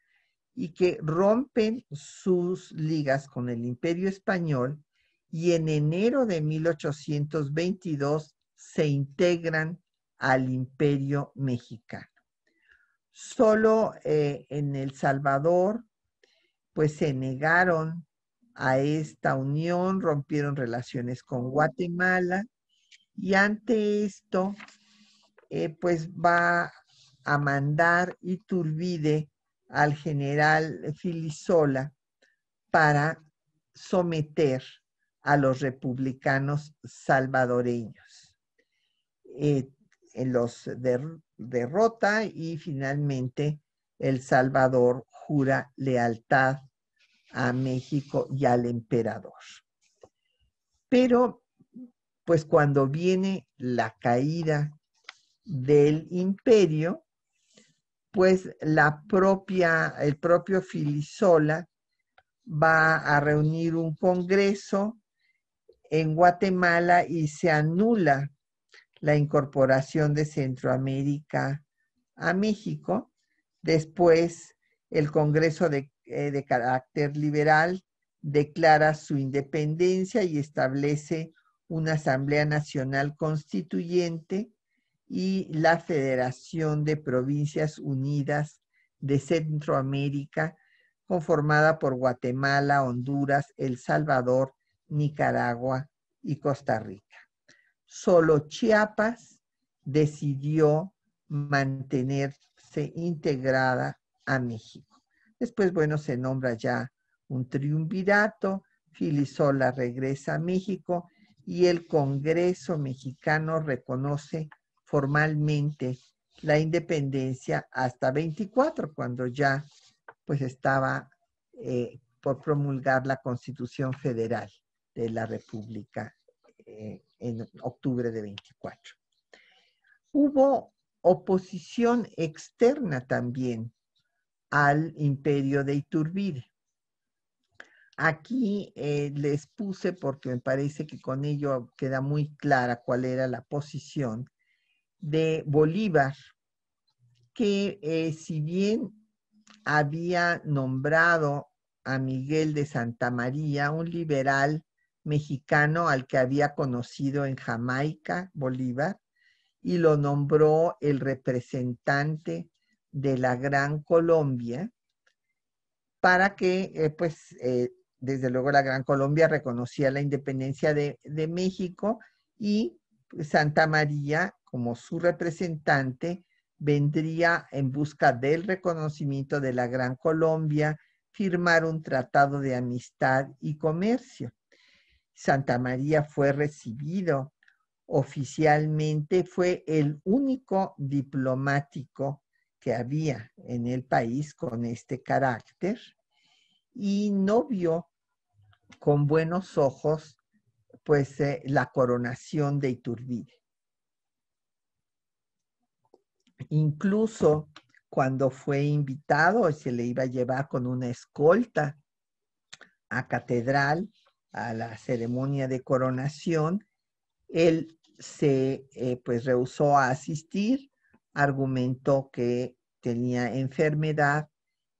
y que rompen sus ligas con el imperio español y en enero de 1822 se integran al imperio mexicano. Solo eh, en El Salvador, pues se negaron a esta unión, rompieron relaciones con Guatemala y ante esto, eh, pues va a mandar Iturbide al general Filisola para someter a los republicanos salvadoreños. Eh, en los de, derrota y finalmente El Salvador jura lealtad a México y al emperador. Pero, pues cuando viene la caída del imperio, pues la propia, el propio Filisola va a reunir un congreso en Guatemala y se anula la incorporación de Centroamérica a México, después el Congreso de, eh, de carácter liberal declara su independencia y establece una Asamblea Nacional Constituyente y la Federación de Provincias Unidas de Centroamérica, conformada por Guatemala, Honduras, El Salvador, Nicaragua y Costa Rica solo Chiapas decidió mantenerse integrada a México. Después, bueno, se nombra ya un triunvirato, Filisola regresa a México y el Congreso mexicano reconoce formalmente la independencia hasta 24, cuando ya pues estaba eh, por promulgar la Constitución Federal de la República eh, en octubre de 24. Hubo oposición externa también al imperio de Iturbide. Aquí eh, les puse porque me parece que con ello queda muy clara cuál era la posición de Bolívar, que eh, si bien había nombrado a Miguel de Santa María, un liberal mexicano al que había conocido en Jamaica, Bolívar, y lo nombró el representante de la Gran Colombia para que, eh, pues, eh, desde luego la Gran Colombia reconocía la independencia de, de México y Santa María, como su representante, vendría en busca del reconocimiento de la Gran Colombia, firmar un tratado de amistad y comercio. Santa María fue recibido. Oficialmente fue el único diplomático que había en el país con este carácter y no vio con buenos ojos pues eh, la coronación de Iturbide. Incluso cuando fue invitado, se le iba a llevar con una escolta a catedral, a la ceremonia de coronación, él se eh, pues rehusó a asistir, argumentó que tenía enfermedad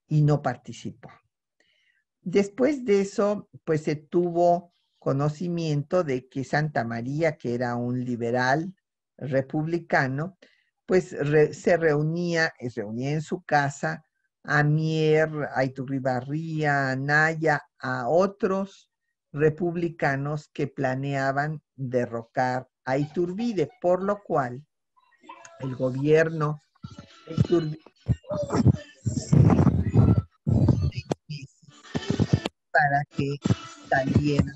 y no participó. Después de eso, pues se tuvo conocimiento de que Santa María, que era un liberal republicano, pues se reunía, eh, se reunía en su casa a Mier, a Iturribarría, a Naya, a otros republicanos que planeaban derrocar a Iturbide, por lo cual el gobierno para que saliera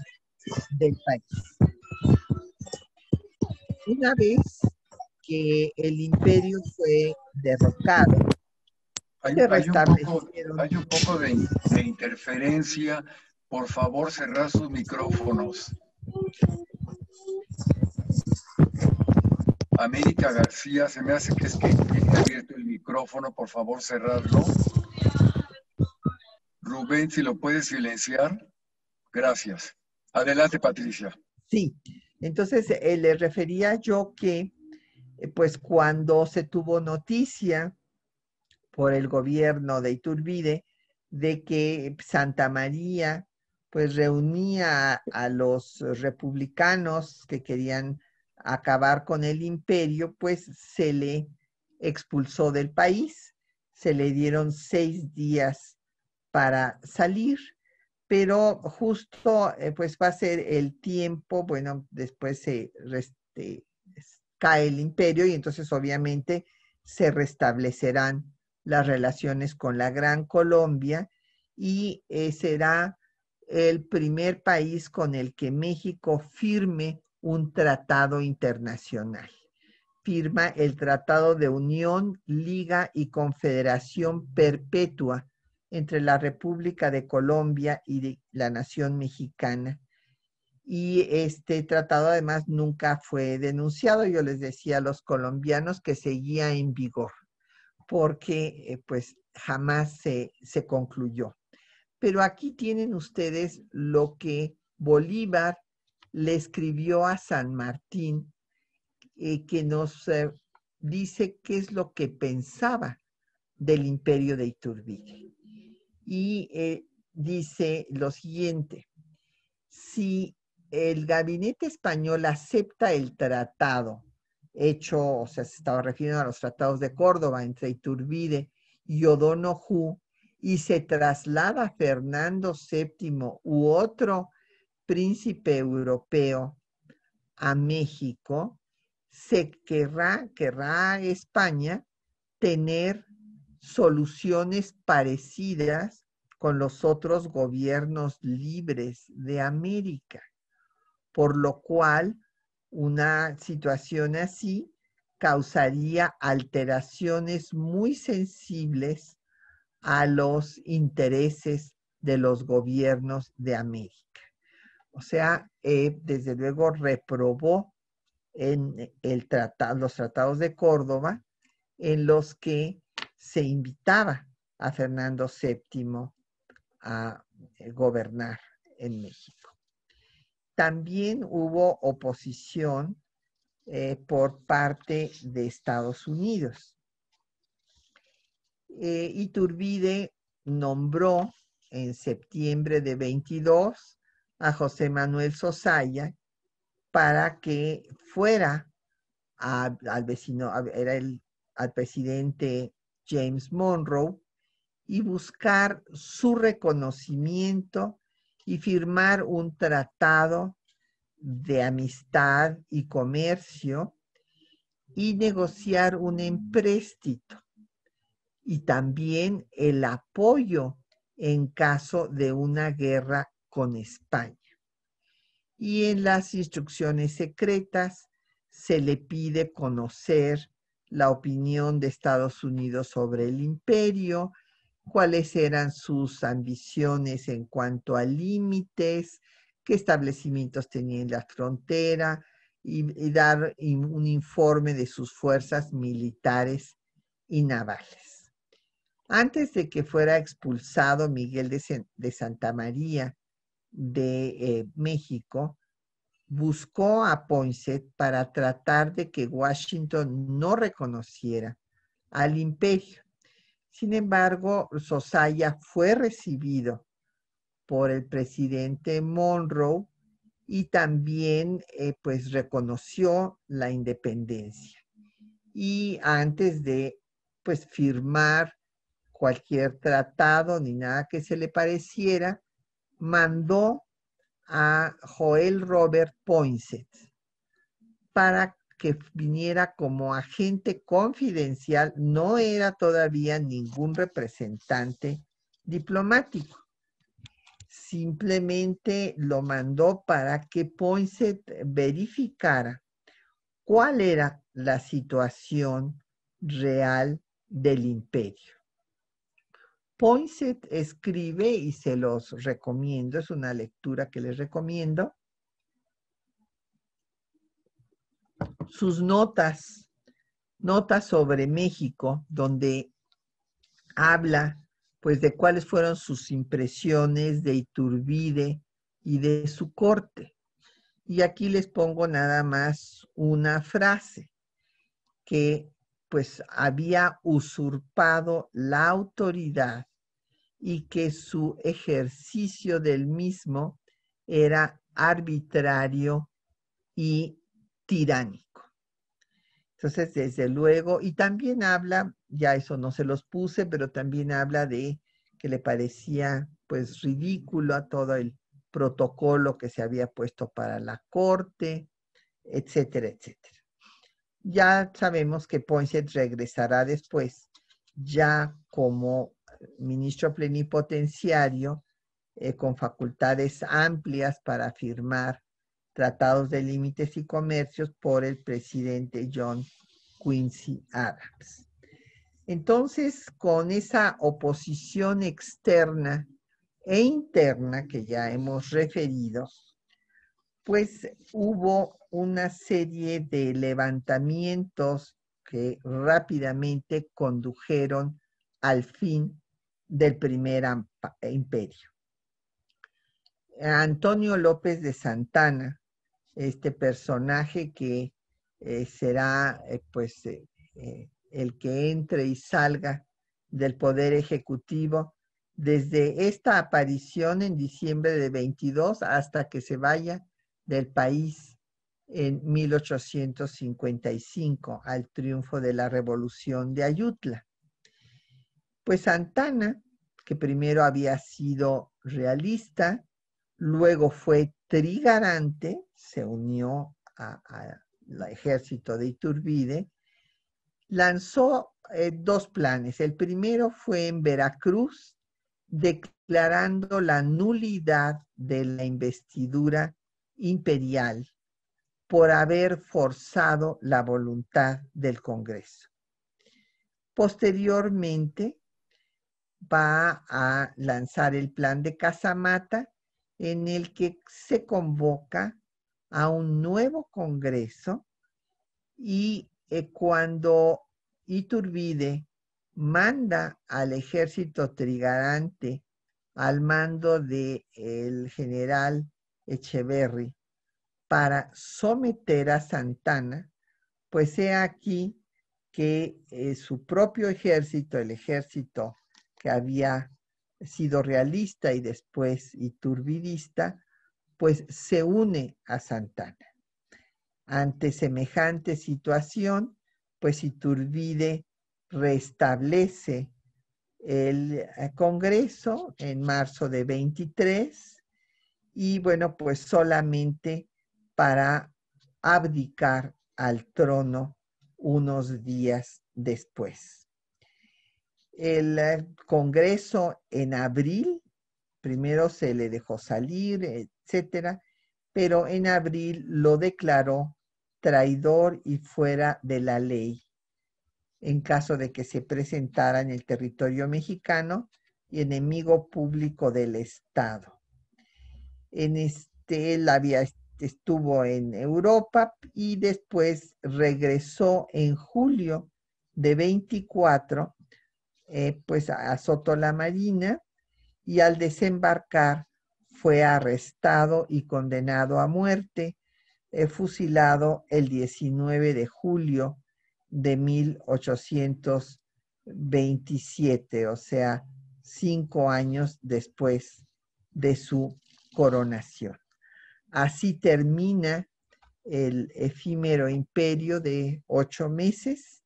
del país. Una vez que el imperio fue derrocado, hay, un, poco, de interferencia por favor, cerrar sus micrófonos. América García, se me hace que es que tiene abierto el micrófono, por favor, cerrarlo. Rubén, si lo puedes silenciar. Gracias. Adelante, Patricia. Sí, entonces eh, le refería yo que, eh, pues cuando se tuvo noticia por el gobierno de Iturbide de que Santa María pues reunía a los republicanos que querían acabar con el imperio, pues se le expulsó del país, se le dieron seis días para salir, pero justo eh, pues va a ser el tiempo, bueno, después se eh, cae el imperio y entonces obviamente se restablecerán las relaciones con la Gran Colombia y eh, será el primer país con el que México firme un tratado internacional. Firma el Tratado de Unión, Liga y Confederación Perpetua entre la República de Colombia y la Nación Mexicana. Y este tratado además nunca fue denunciado, yo les decía a los colombianos que seguía en vigor, porque eh, pues jamás se concluyó pero aquí tienen ustedes lo que Bolívar le escribió a San Martín, eh, que nos eh, dice qué es lo que pensaba del imperio de Iturbide. Y eh, dice lo siguiente, si el gabinete español acepta el tratado hecho, o sea, se estaba refiriendo a los tratados de Córdoba entre Iturbide y Odonoju y se traslada Fernando VII u otro príncipe europeo a México, se querrá, querrá España tener soluciones parecidas con los otros gobiernos libres de América, por lo cual una situación así causaría alteraciones muy sensibles a los intereses de los gobiernos de América. O sea, eh, desde luego reprobó eh, los tratados de Córdoba en los que se invitaba a Fernando VII a eh, gobernar en México. También hubo oposición por parte de Estados Unidos. Eh, Iturbide nombró en septiembre de 22 a José Manuel Sosaya para que fuera al vecino, era el, al presidente James Monroe, y buscar su reconocimiento y firmar un tratado de amistad y comercio y negociar un empréstito y también el apoyo en caso de una guerra con España. Y en las instrucciones secretas se le pide conocer la opinión de Estados Unidos sobre el imperio, cuáles eran sus ambiciones en cuanto a límites, qué establecimientos tenía en la frontera y, y dar un informe de sus fuerzas militares y navales. Antes de que fuera expulsado Miguel de, Santa María de eh, México, buscó a Ponce para tratar de que Washington no reconociera al imperio. Sin embargo, Sosaya fue recibido por el presidente Monroe y también eh, pues reconoció la independencia. Y antes de pues firmar cualquier tratado ni nada que se le pareciera, mandó a Joel Robert Poinsett para que viniera como agente confidencial, no era todavía ningún representante diplomático. Simplemente lo mandó para que Poinsett verificara cuál era la situación real del imperio. Poinsett escribe y se los recomiendo, es una lectura que les recomiendo. Sus notas, notas sobre México, donde habla pues de cuáles fueron sus impresiones de Iturbide y de su corte. Y aquí les pongo nada más una frase que pues había usurpado la autoridad y que su ejercicio del mismo era arbitrario y tiránico. Entonces, desde luego, y también habla, ya eso no se los puse, pero también habla de que le parecía pues ridículo a todo el protocolo que se había puesto para la corte, etcétera, etcétera. Ya sabemos que Poinsett regresará después, ya como ministro plenipotenciario eh, con facultades amplias para firmar tratados de límites y comercios por el presidente John Quincy Adams. Entonces, con esa oposición externa e interna que ya hemos referido, pues hubo una serie de levantamientos que rápidamente condujeron al fin del primer eh, imperio. Antonio López de Santana, este personaje que eh, será eh, pues el que entre y salga del poder ejecutivo desde esta aparición en diciembre de 22 hasta que se vaya del país en 1855 al triunfo de la revolución de Ayutla. Pues Santana, que primero había sido realista, luego fue trigarante, se unió al ejército de Iturbide, lanzó eh, dos planes. El primero fue en Veracruz, declarando la nulidad de la investidura imperial por haber forzado la voluntad del Congreso. Posteriormente, va a lanzar el plan de Casamata en el que se convoca a un nuevo Congreso y eh, cuando Iturbide manda al ejército trigarante al mando del general Echeverry para someter a Santana, pues he aquí que eh, su propio ejército, el ejército que había sido realista y después iturbidista, pues se une a Santana. Ante semejante situación, pues Iturbide restablece el eh, Congreso en marzo de 23 y bueno, pues solamente para abdicar al trono unos días después el eh, Congreso en abril, primero se le dejó salir, etcétera, pero en abril lo declaró traidor y fuera de la ley en caso de que se presentara en el territorio mexicano y enemigo público del Estado. En este, él había, estuvo en Europa y después regresó en julio de 24 eh, pues azotó la marina y al desembarcar fue arrestado y condenado a muerte, eh, fusilado el 19 de julio de 1827, o sea, cinco años después de su coronación. Así termina el efímero imperio de ocho meses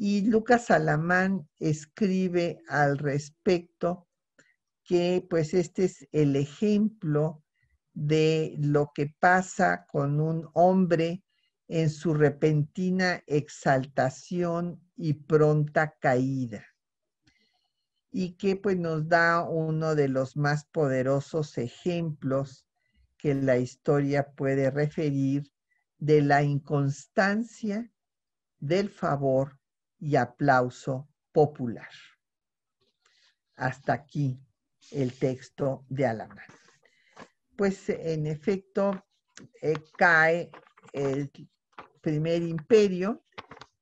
y Lucas Salamán escribe al respecto que pues este es el ejemplo de lo que pasa con un hombre en su repentina exaltación y pronta caída y que pues nos da uno de los más poderosos ejemplos que la historia puede referir de la inconstancia, del favor y aplauso popular. Hasta aquí el texto de Alamán. Pues en efecto, eh, cae el primer imperio,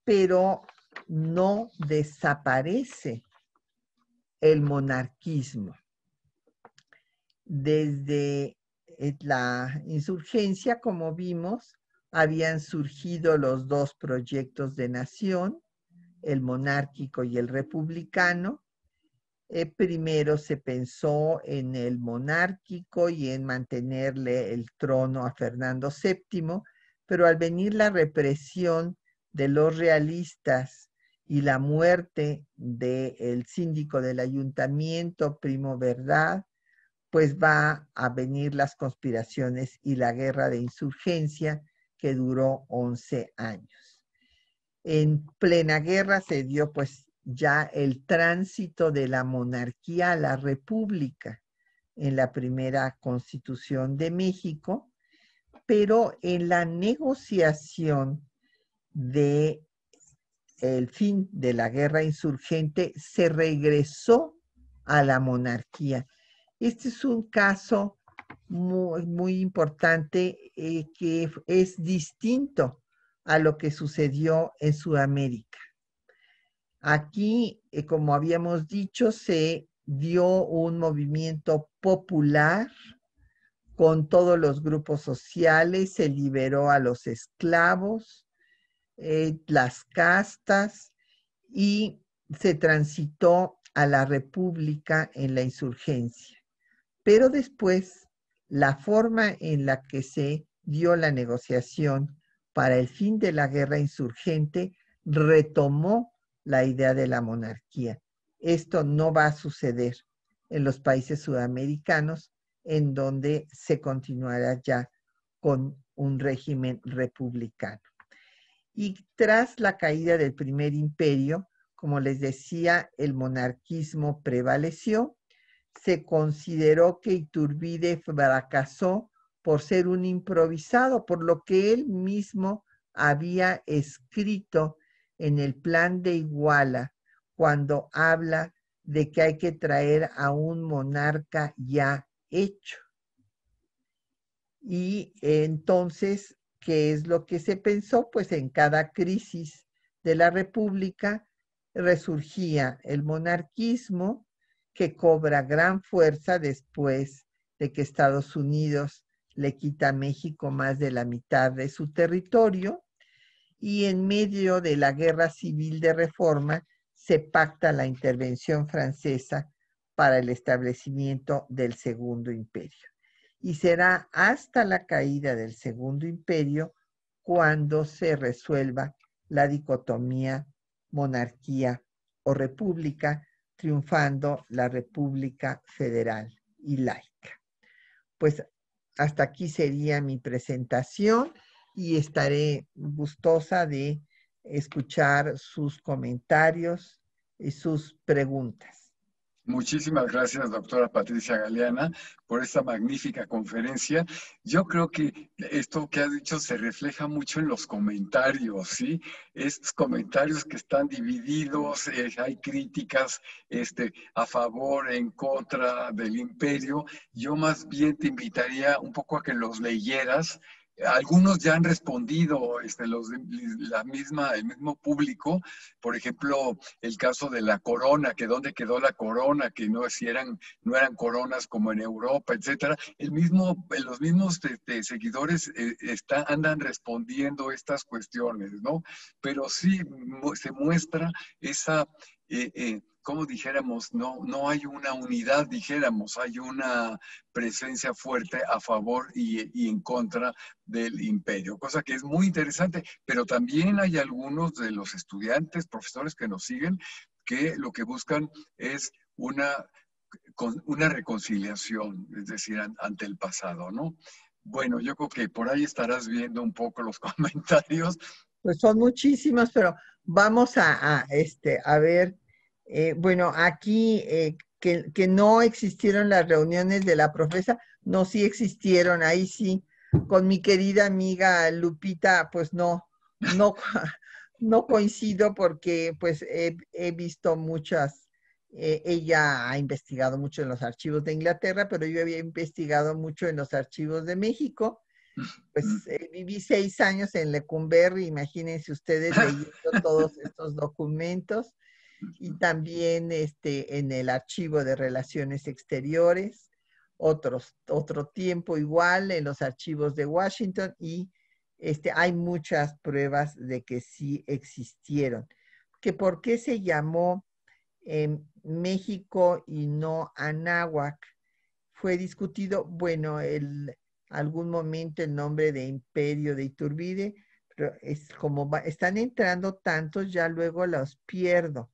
pero no desaparece el monarquismo. Desde eh, la insurgencia, como vimos, habían surgido los dos proyectos de nación, el monárquico y el republicano. Eh, primero se pensó en el monárquico y en mantenerle el trono a Fernando VII, pero al venir la represión de los realistas y la muerte del síndico del ayuntamiento, Primo Verdad, pues va a venir las conspiraciones y la guerra de insurgencia que duró 11 años. En plena guerra se dio pues ya el tránsito de la monarquía a la república en la primera constitución de México, pero en la negociación de fin de la guerra insurgente se regresó a la monarquía. Este es un caso muy, importante eh, que es distinto a lo que sucedió en Sudamérica. Aquí, eh, como habíamos dicho, se dio un movimiento popular con todos los grupos sociales, se liberó a los esclavos, eh, las castas y se transitó a la república en la insurgencia. Pero después, la forma en la que se dio la negociación para el fin de la guerra insurgente, retomó la idea de la monarquía. Esto no va a suceder en los países sudamericanos, en donde se continuará ya con un régimen republicano. Y tras la caída del primer imperio, como les decía, el monarquismo prevaleció. Se consideró que Iturbide fracasó por ser un improvisado, por lo que él mismo había escrito en el plan de Iguala cuando habla de que hay que traer a un monarca ya hecho. Y entonces, ¿qué es lo que se pensó? Pues en cada crisis de la República resurgía el monarquismo que cobra gran fuerza después de que Estados Unidos le quita a México más de la mitad de su territorio y en medio de la guerra civil de reforma se pacta la intervención francesa para el establecimiento del Segundo Imperio. Y será hasta la caída del Segundo Imperio cuando se resuelva la dicotomía monarquía o república, triunfando la república federal y laica. Pues hasta aquí sería mi presentación y estaré gustosa de escuchar sus comentarios y sus preguntas. Muchísimas gracias, doctora Patricia Galeana, por esta magnífica conferencia. Yo creo que esto que ha dicho se refleja mucho en los comentarios, ¿sí? Estos comentarios que están divididos, eh, hay críticas este, a favor, en contra del imperio. Yo más bien te invitaría un poco a que los leyeras algunos ya han respondido, este, los, la misma, el mismo público, por ejemplo, el caso de la corona, que dónde quedó la corona, que no si eran, no eran coronas como en Europa, etc. El mismo, los mismos este, este, seguidores eh, andan respondiendo estas cuestiones, ¿no? Pero sí se muestra esa eh, eh, como dijéramos, no, no hay una unidad, dijéramos, hay una presencia fuerte a favor y, en contra del imperio, cosa que es muy interesante, pero también hay algunos de los estudiantes, profesores que nos siguen, que lo que buscan es una, una reconciliación, es decir, ante el pasado, ¿no? Bueno, yo creo que por ahí estarás viendo un poco los comentarios. Pues son muchísimos, pero vamos a este, a ver eh, bueno, aquí eh, que, no existieron las reuniones de la profesa, no, sí existieron, ahí sí, con mi querida amiga Lupita, pues no, no, coincido porque pues he, visto muchas, eh, ella ha investigado mucho en los archivos de Inglaterra, pero yo había investigado mucho en los archivos de México. Pues viví seis años en Lecumberri, imagínense ustedes leyendo todos estos documentos y también este, en el archivo de relaciones exteriores, otro tiempo igual en los archivos de Washington y este, hay muchas pruebas de que sí existieron. Que ¿Por qué se llamó em, México y no Anáhuac? Fue discutido, bueno, el, algún momento el nombre de Imperio de Iturbide, pero es como están entrando tantos, ya luego los pierdo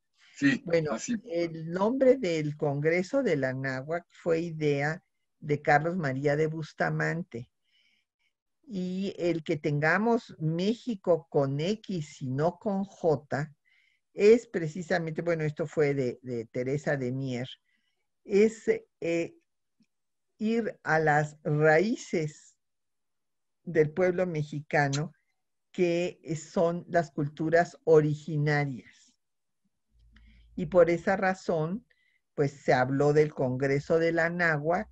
bueno, el nombre del Congreso de la Náhuac fue idea de Carlos María de Bustamante. Y el que tengamos México con X y no con J es precisamente, bueno, esto fue de, Teresa de Mier, es eh, ir a las raíces del pueblo mexicano que son las culturas originarias y por esa razón, pues se habló del Congreso de la Náhuac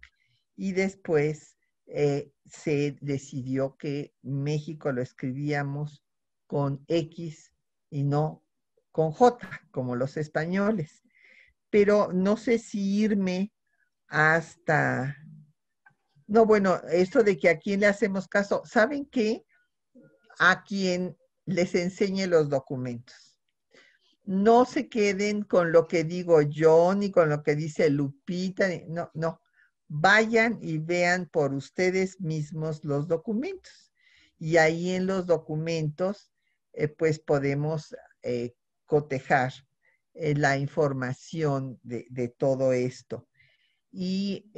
y después eh, se decidió que México lo escribíamos con X y no con J, como los españoles. Pero no sé si irme hasta... No, bueno, esto de que a quién le hacemos caso, ¿saben qué? A quien les enseñe los documentos no se queden con lo que digo yo ni con lo que dice Lupita, no, no. Vayan y vean por ustedes mismos los documentos. Y ahí en los documentos, eh, pues podemos eh, cotejar eh, la información de, de, todo esto. ¿Y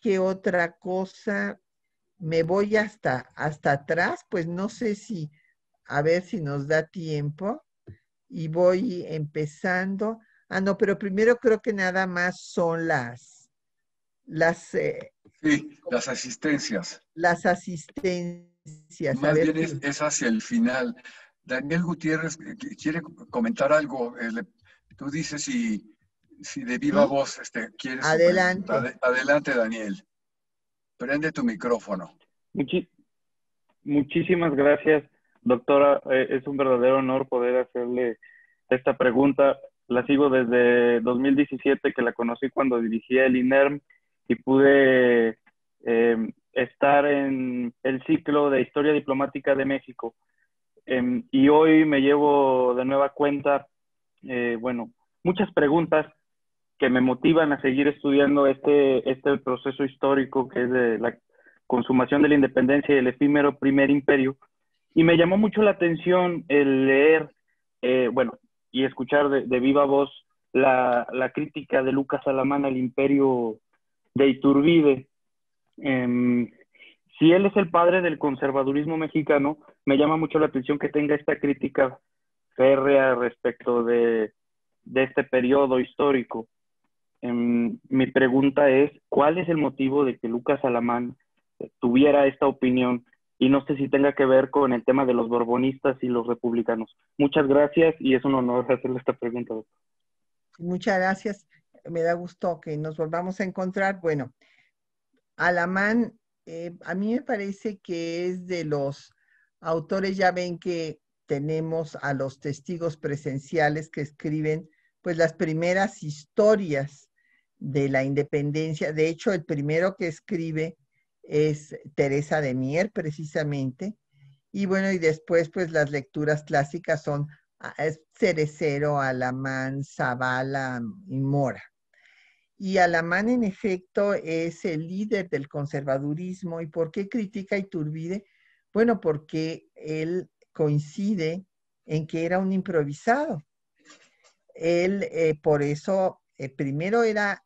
qué otra cosa? Me voy hasta, hasta atrás, pues no sé si, a ver si nos da tiempo y voy empezando. Ah, no, pero primero creo que nada más son las, las... Eh, sí, las asistencias. Las asistencias. Más bien es, hacia el final. Daniel Gutiérrez quiere comentar algo. Eh, tú dices si, si de viva ¿Mm? voz este, quieres... Adelante. adelante, Daniel. Prende tu micrófono. muchísimas gracias Doctora, eh, es un verdadero honor poder hacerle esta pregunta. La sigo desde 2017, que la conocí cuando dirigía el INERM y pude em, estar en el ciclo de Historia Diplomática de México. Em, y hoy me llevo de nueva cuenta, eh, bueno, muchas preguntas que me motivan a seguir estudiando este, este proceso histórico que es de la consumación de la independencia y el efímero primer imperio y me llamó mucho la atención el leer, eh, bueno, y escuchar de, viva voz la, crítica de Lucas Alamán al imperio de Iturbide. Em, si él es el padre del conservadurismo mexicano, me llama mucho la atención que tenga esta crítica férrea respecto de, este periodo histórico. Em, mi pregunta es, ¿cuál es el motivo de que Lucas Alamán tuviera esta opinión y no sé si tenga que ver con el tema de los borbonistas y los republicanos. Muchas gracias y es un honor hacerle esta pregunta. Doctor. Muchas gracias. Me da gusto que nos volvamos a encontrar. Bueno, Alamán, eh, a mí me parece que es de los autores, ya ven que tenemos a los testigos presenciales que escriben pues las primeras historias de la independencia. De hecho, el primero que escribe es Teresa de Mier, precisamente. Y bueno, y después, pues las lecturas clásicas son ah, Cerecero, Alamán, Zavala y Mora. Y Alamán, en efecto, es el líder del conservadurismo. ¿Y por qué critica y Iturbide? Bueno, porque él coincide en que era un improvisado. Él, eh, por eso, eh, primero era,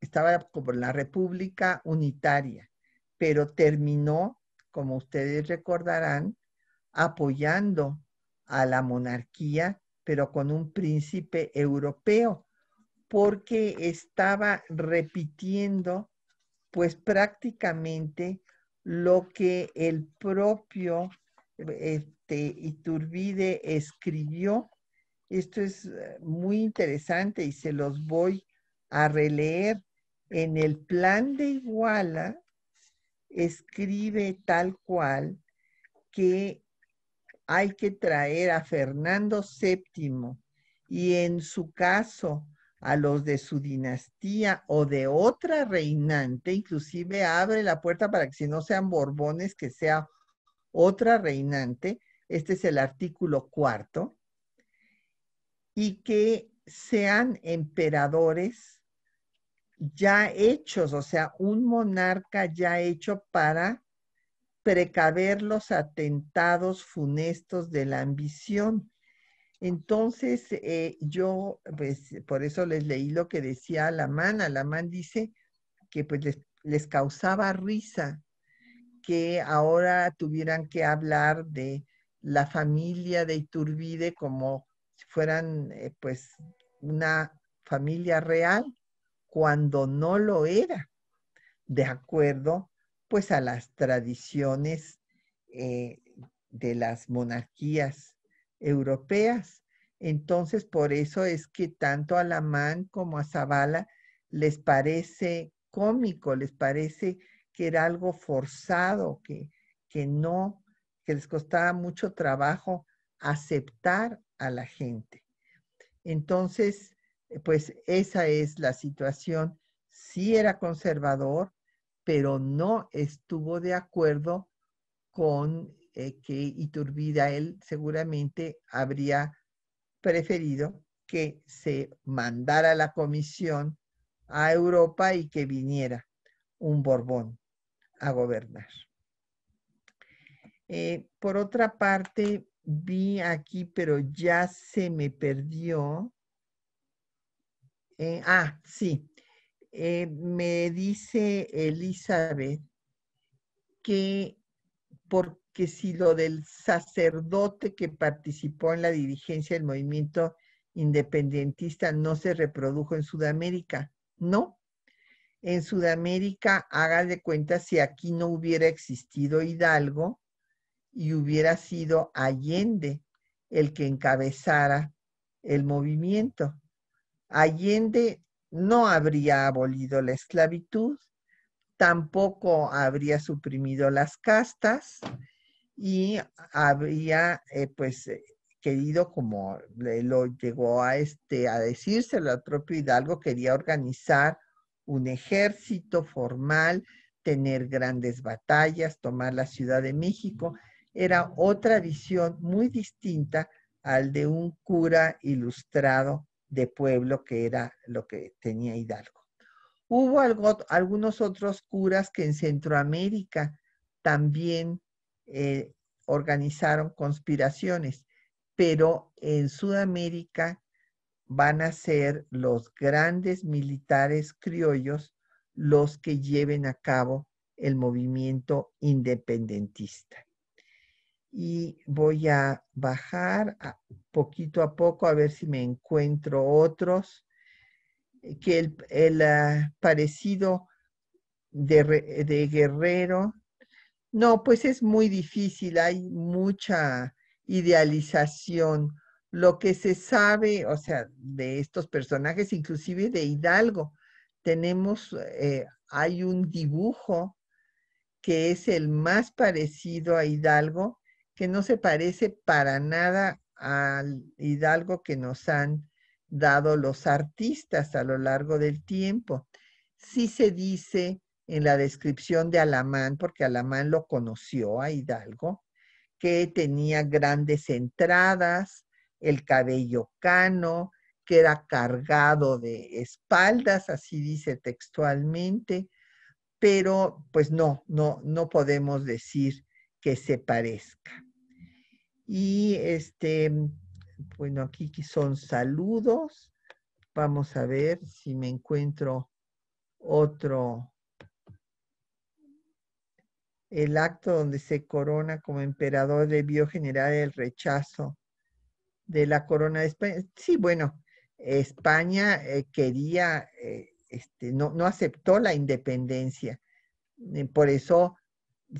estaba por la República Unitaria pero terminó, como ustedes recordarán, apoyando a la monarquía, pero con un príncipe europeo, porque estaba repitiendo pues prácticamente lo que el propio este, Iturbide escribió. Esto es eh, muy interesante y se los voy a releer. En el plan de Iguala, escribe tal cual que hay que traer a Fernando VII y en su caso a los de su dinastía o de otra reinante, inclusive abre la puerta para que si no sean Borbones, que sea otra reinante, este es el artículo cuarto, y que sean emperadores ya hechos, o sea, un monarca ya hecho para precaver los atentados funestos de la ambición. Entonces, eh, yo, pues, por eso les leí lo que decía Alamán. Alamán dice que pues les, causaba risa que ahora tuvieran que hablar de la familia de Iturbide como si fueran, eh, pues, una familia real cuando no lo era, de acuerdo pues a las tradiciones eh, de las monarquías europeas. Entonces, por eso es que tanto a Lamán como a Zavala les parece cómico, les parece que era algo forzado, que, que no, que les costaba mucho trabajo aceptar a la gente. Entonces, eh, pues esa es la situación. Sí era conservador, pero no estuvo de acuerdo con eh, que Iturbida, él seguramente habría preferido que se mandara la comisión a Europa y que viniera un Borbón a gobernar. Eh, por otra parte, vi aquí, pero ya se me perdió eh, ah, sí. Eh, me dice Elizabeth que porque si lo del sacerdote que participó en la dirigencia del movimiento independentista no se reprodujo en Sudamérica, no. En Sudamérica, haga de cuenta si aquí no hubiera existido Hidalgo y hubiera sido Allende el que encabezara el movimiento. Allende no habría abolido la esclavitud, tampoco habría suprimido las castas y habría, eh, pues, eh, querido, como lo llegó a, este, a decírselo al propio Hidalgo, quería organizar un ejército formal, tener grandes batallas, tomar la Ciudad de México. Era otra visión muy distinta al de un cura ilustrado de pueblo que era lo que tenía Hidalgo. Hubo algunos otros curas que en Centroamérica también eh, organizaron conspiraciones, pero en Sudamérica van a ser los grandes militares criollos los que lleven a cabo el movimiento independentista y voy a bajar poquito a poco a ver si me encuentro otros eh, que el, ah, parecido de, Guerrero. No, pues es muy difícil, hay mucha idealización. Lo que se sabe, o sea, de estos personajes, inclusive de Hidalgo, tenemos, eh, hay un dibujo que es el más parecido a Hidalgo, que no se parece para nada al Hidalgo que nos han dado los artistas a lo largo del tiempo. Sí se dice en la descripción de Alamán, porque Alamán lo conoció a Hidalgo, que tenía grandes entradas, el cabello cano, que era cargado de espaldas, así dice textualmente, pero pues no, no, no podemos decir que se parezca. Y este, bueno, aquí son saludos. Vamos a ver si me encuentro otro. El acto donde se corona como emperador debió generar el rechazo de la corona de España. Sí, bueno, España eh, quería, eh, este, no, aceptó la independencia. Por eso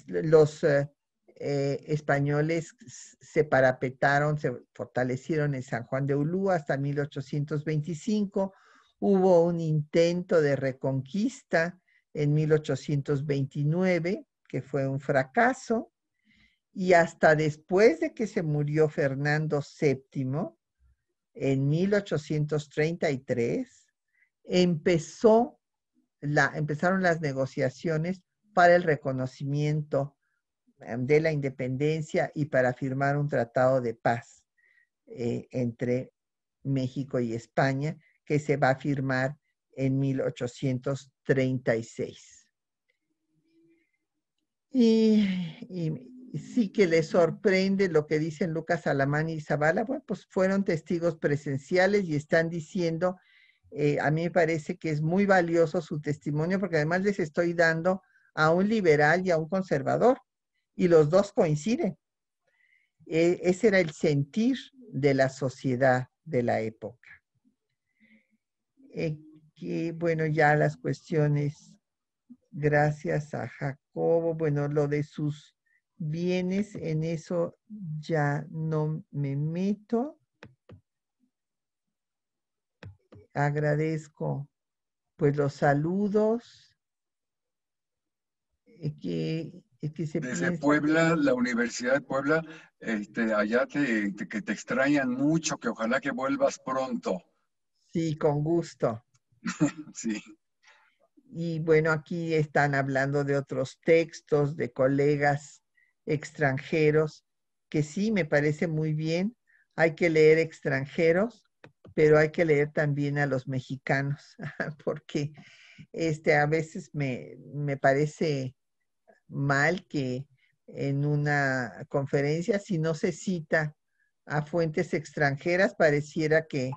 los eh, eh, españoles se parapetaron, se fortalecieron en San Juan de Ulú hasta 1825. Hubo un intento de reconquista en 1829, que fue un fracaso. Y hasta después de que se murió Fernando VII, en 1833, empezaron las negociaciones para el reconocimiento Em, de la independencia y para firmar un tratado de paz eh, entre México y España que se va a firmar en 1836. Y, sí que les sorprende lo que dicen Lucas Alamán y Zavala, bueno, pues fueron testigos presenciales y están diciendo, eh, a mí me parece que es muy valioso su testimonio porque además les estoy dando a un liberal y a un conservador y los dos coinciden. E, ese era el sentir de la sociedad de la época. Eh, que, bueno, ya las cuestiones, gracias a Jacobo, bueno, lo de sus bienes, en eso ya no me meto. Agradezco pues los saludos, eh, que desde Puebla, la Universidad de Puebla, este, allá te, que te extrañan mucho, que ojalá que vuelvas pronto. Sí, con gusto. sí. Y bueno, aquí están hablando de otros textos, de colegas extranjeros, que sí, me parece muy bien. Hay que leer extranjeros, pero hay que leer también a los mexicanos, porque este, a veces me, me parece mal que en una conferencia, si no se cita a fuentes extranjeras, pareciera que,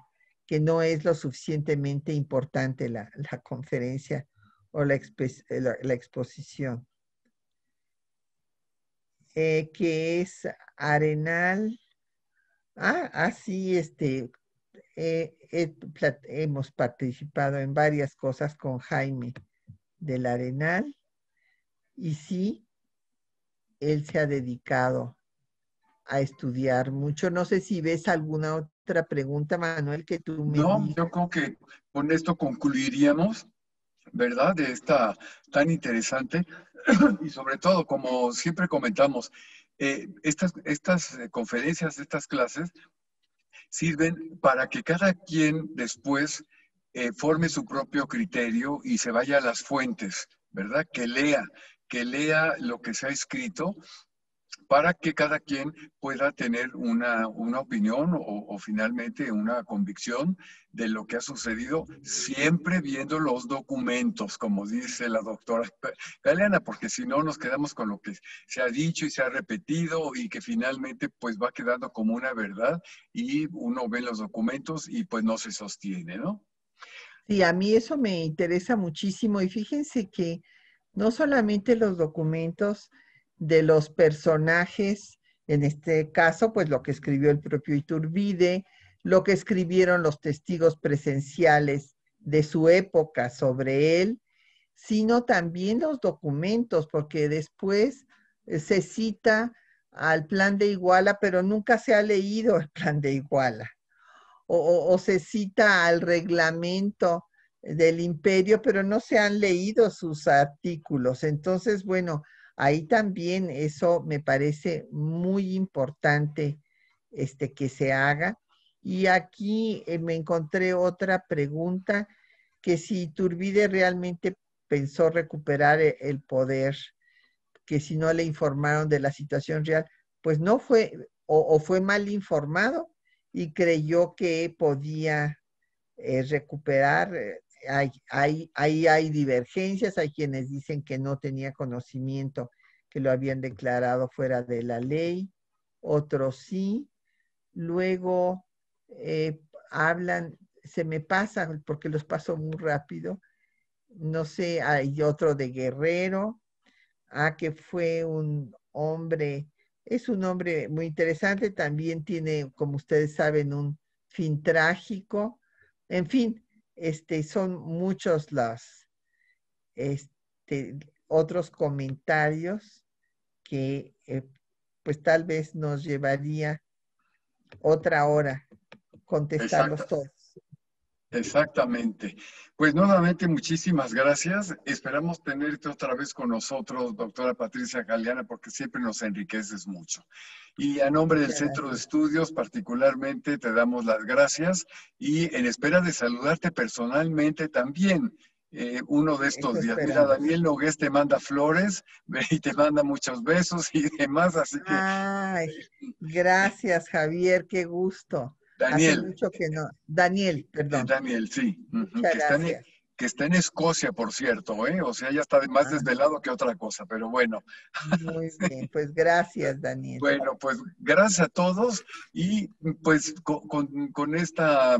no es lo suficientemente importante la, conferencia o eh, la, exposición. Eh, que es Arenal. Ah, así, ah, este, eh, hemos participado en varias cosas con Jaime del Arenal. Y sí, él se ha dedicado a estudiar mucho. No sé si ves alguna otra pregunta, Manuel, que tú me... No, yo creo que con esto concluiríamos, ¿verdad? De esta tan interesante y sobre todo, como siempre comentamos, eh, estas, estas eh, conferencias, estas clases sirven para que cada quien después eh, forme su propio criterio y se vaya a las fuentes, ¿verdad? Que lea, que lea lo que se ha escrito para que cada quien pueda tener una, opinión o, finalmente una convicción de lo que ha sucedido, siempre viendo los documentos, como dice la doctora Galeana, porque si no nos quedamos con lo que se ha dicho y se ha repetido y que finalmente pues va quedando como una verdad y uno ve los documentos y pues no se sostiene, ¿no? Sí, a mí eso me interesa muchísimo y fíjense que no solamente los documentos de los personajes, en este caso, pues lo que escribió el propio Iturbide, lo que escribieron los testigos presenciales de su época sobre él, sino también los documentos, porque después eh, se cita al plan de Iguala, pero nunca se ha leído el plan de Iguala, o, o se cita al reglamento del imperio, pero no se han leído sus artículos. Entonces, bueno, ahí también eso me parece muy importante este, que se haga. Y aquí eh, me encontré otra pregunta, que si Turbide realmente pensó recuperar eh, el, poder, que si no le informaron de la situación real, pues no fue o, fue mal informado y creyó que podía eh, recuperar hay, ahí hay divergencias, hay quienes dicen que no tenía conocimiento, que lo habían declarado fuera de la ley, otros sí. Luego eh, hablan, se me pasa porque los paso muy rápido, no sé, hay otro de Guerrero, ah, que fue un hombre, es un hombre muy interesante, también tiene, como ustedes saben, un fin trágico. En fin, este, son muchos los este, otros comentarios que eh, pues tal vez nos llevaría otra hora contestarlos todos. Exactamente. Pues nuevamente muchísimas gracias. Esperamos tenerte otra vez con nosotros, doctora Patricia Galeana, porque siempre nos enriqueces mucho. Y a nombre del Centro de Estudios particularmente te damos las gracias y en espera de saludarte personalmente también. Eh, uno de estos días. Mira, Daniel Nogués te manda flores y te manda muchos besos y demás, así que... gracias, Javier, qué gusto. Daniel. que Daniel, perdón. Daniel, sí. que, está en, Escocia, por cierto, ¿eh? O sea, ya está más ah. desvelado que otra cosa, pero bueno. Muy bien, pues gracias, Daniel. bueno, pues gracias a todos y pues con esta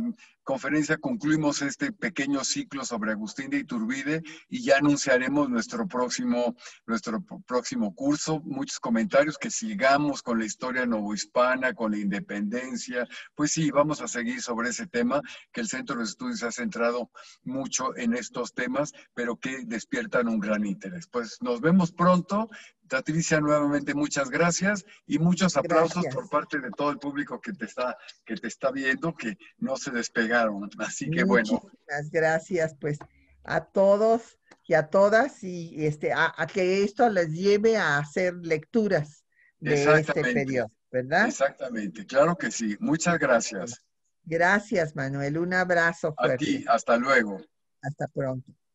conferencia concluimos este pequeño ciclo sobre Agustín de Iturbide y ya anunciaremos nuestro próximo, nuestro próximo curso. Muchos comentarios que sigamos con la historia novohispana, con la independencia. Pues sí, vamos a seguir sobre ese tema que el Centro de Estudios ha centrado mucho en estos temas, pero que despiertan un gran interés. Pues nos vemos pronto Patricia, nuevamente muchas gracias y muchos aplausos por parte de todo el público que te está que te está viendo, que no se despegaron. Así que bueno. Muchas gracias, pues a todos y a todas y este a, que esto les lleve a hacer lecturas de este periodo, ¿verdad? Exactamente, claro que sí. Muchas gracias. Gracias, Manuel. Un abrazo fuerte. A ti, hasta luego. Hasta pronto.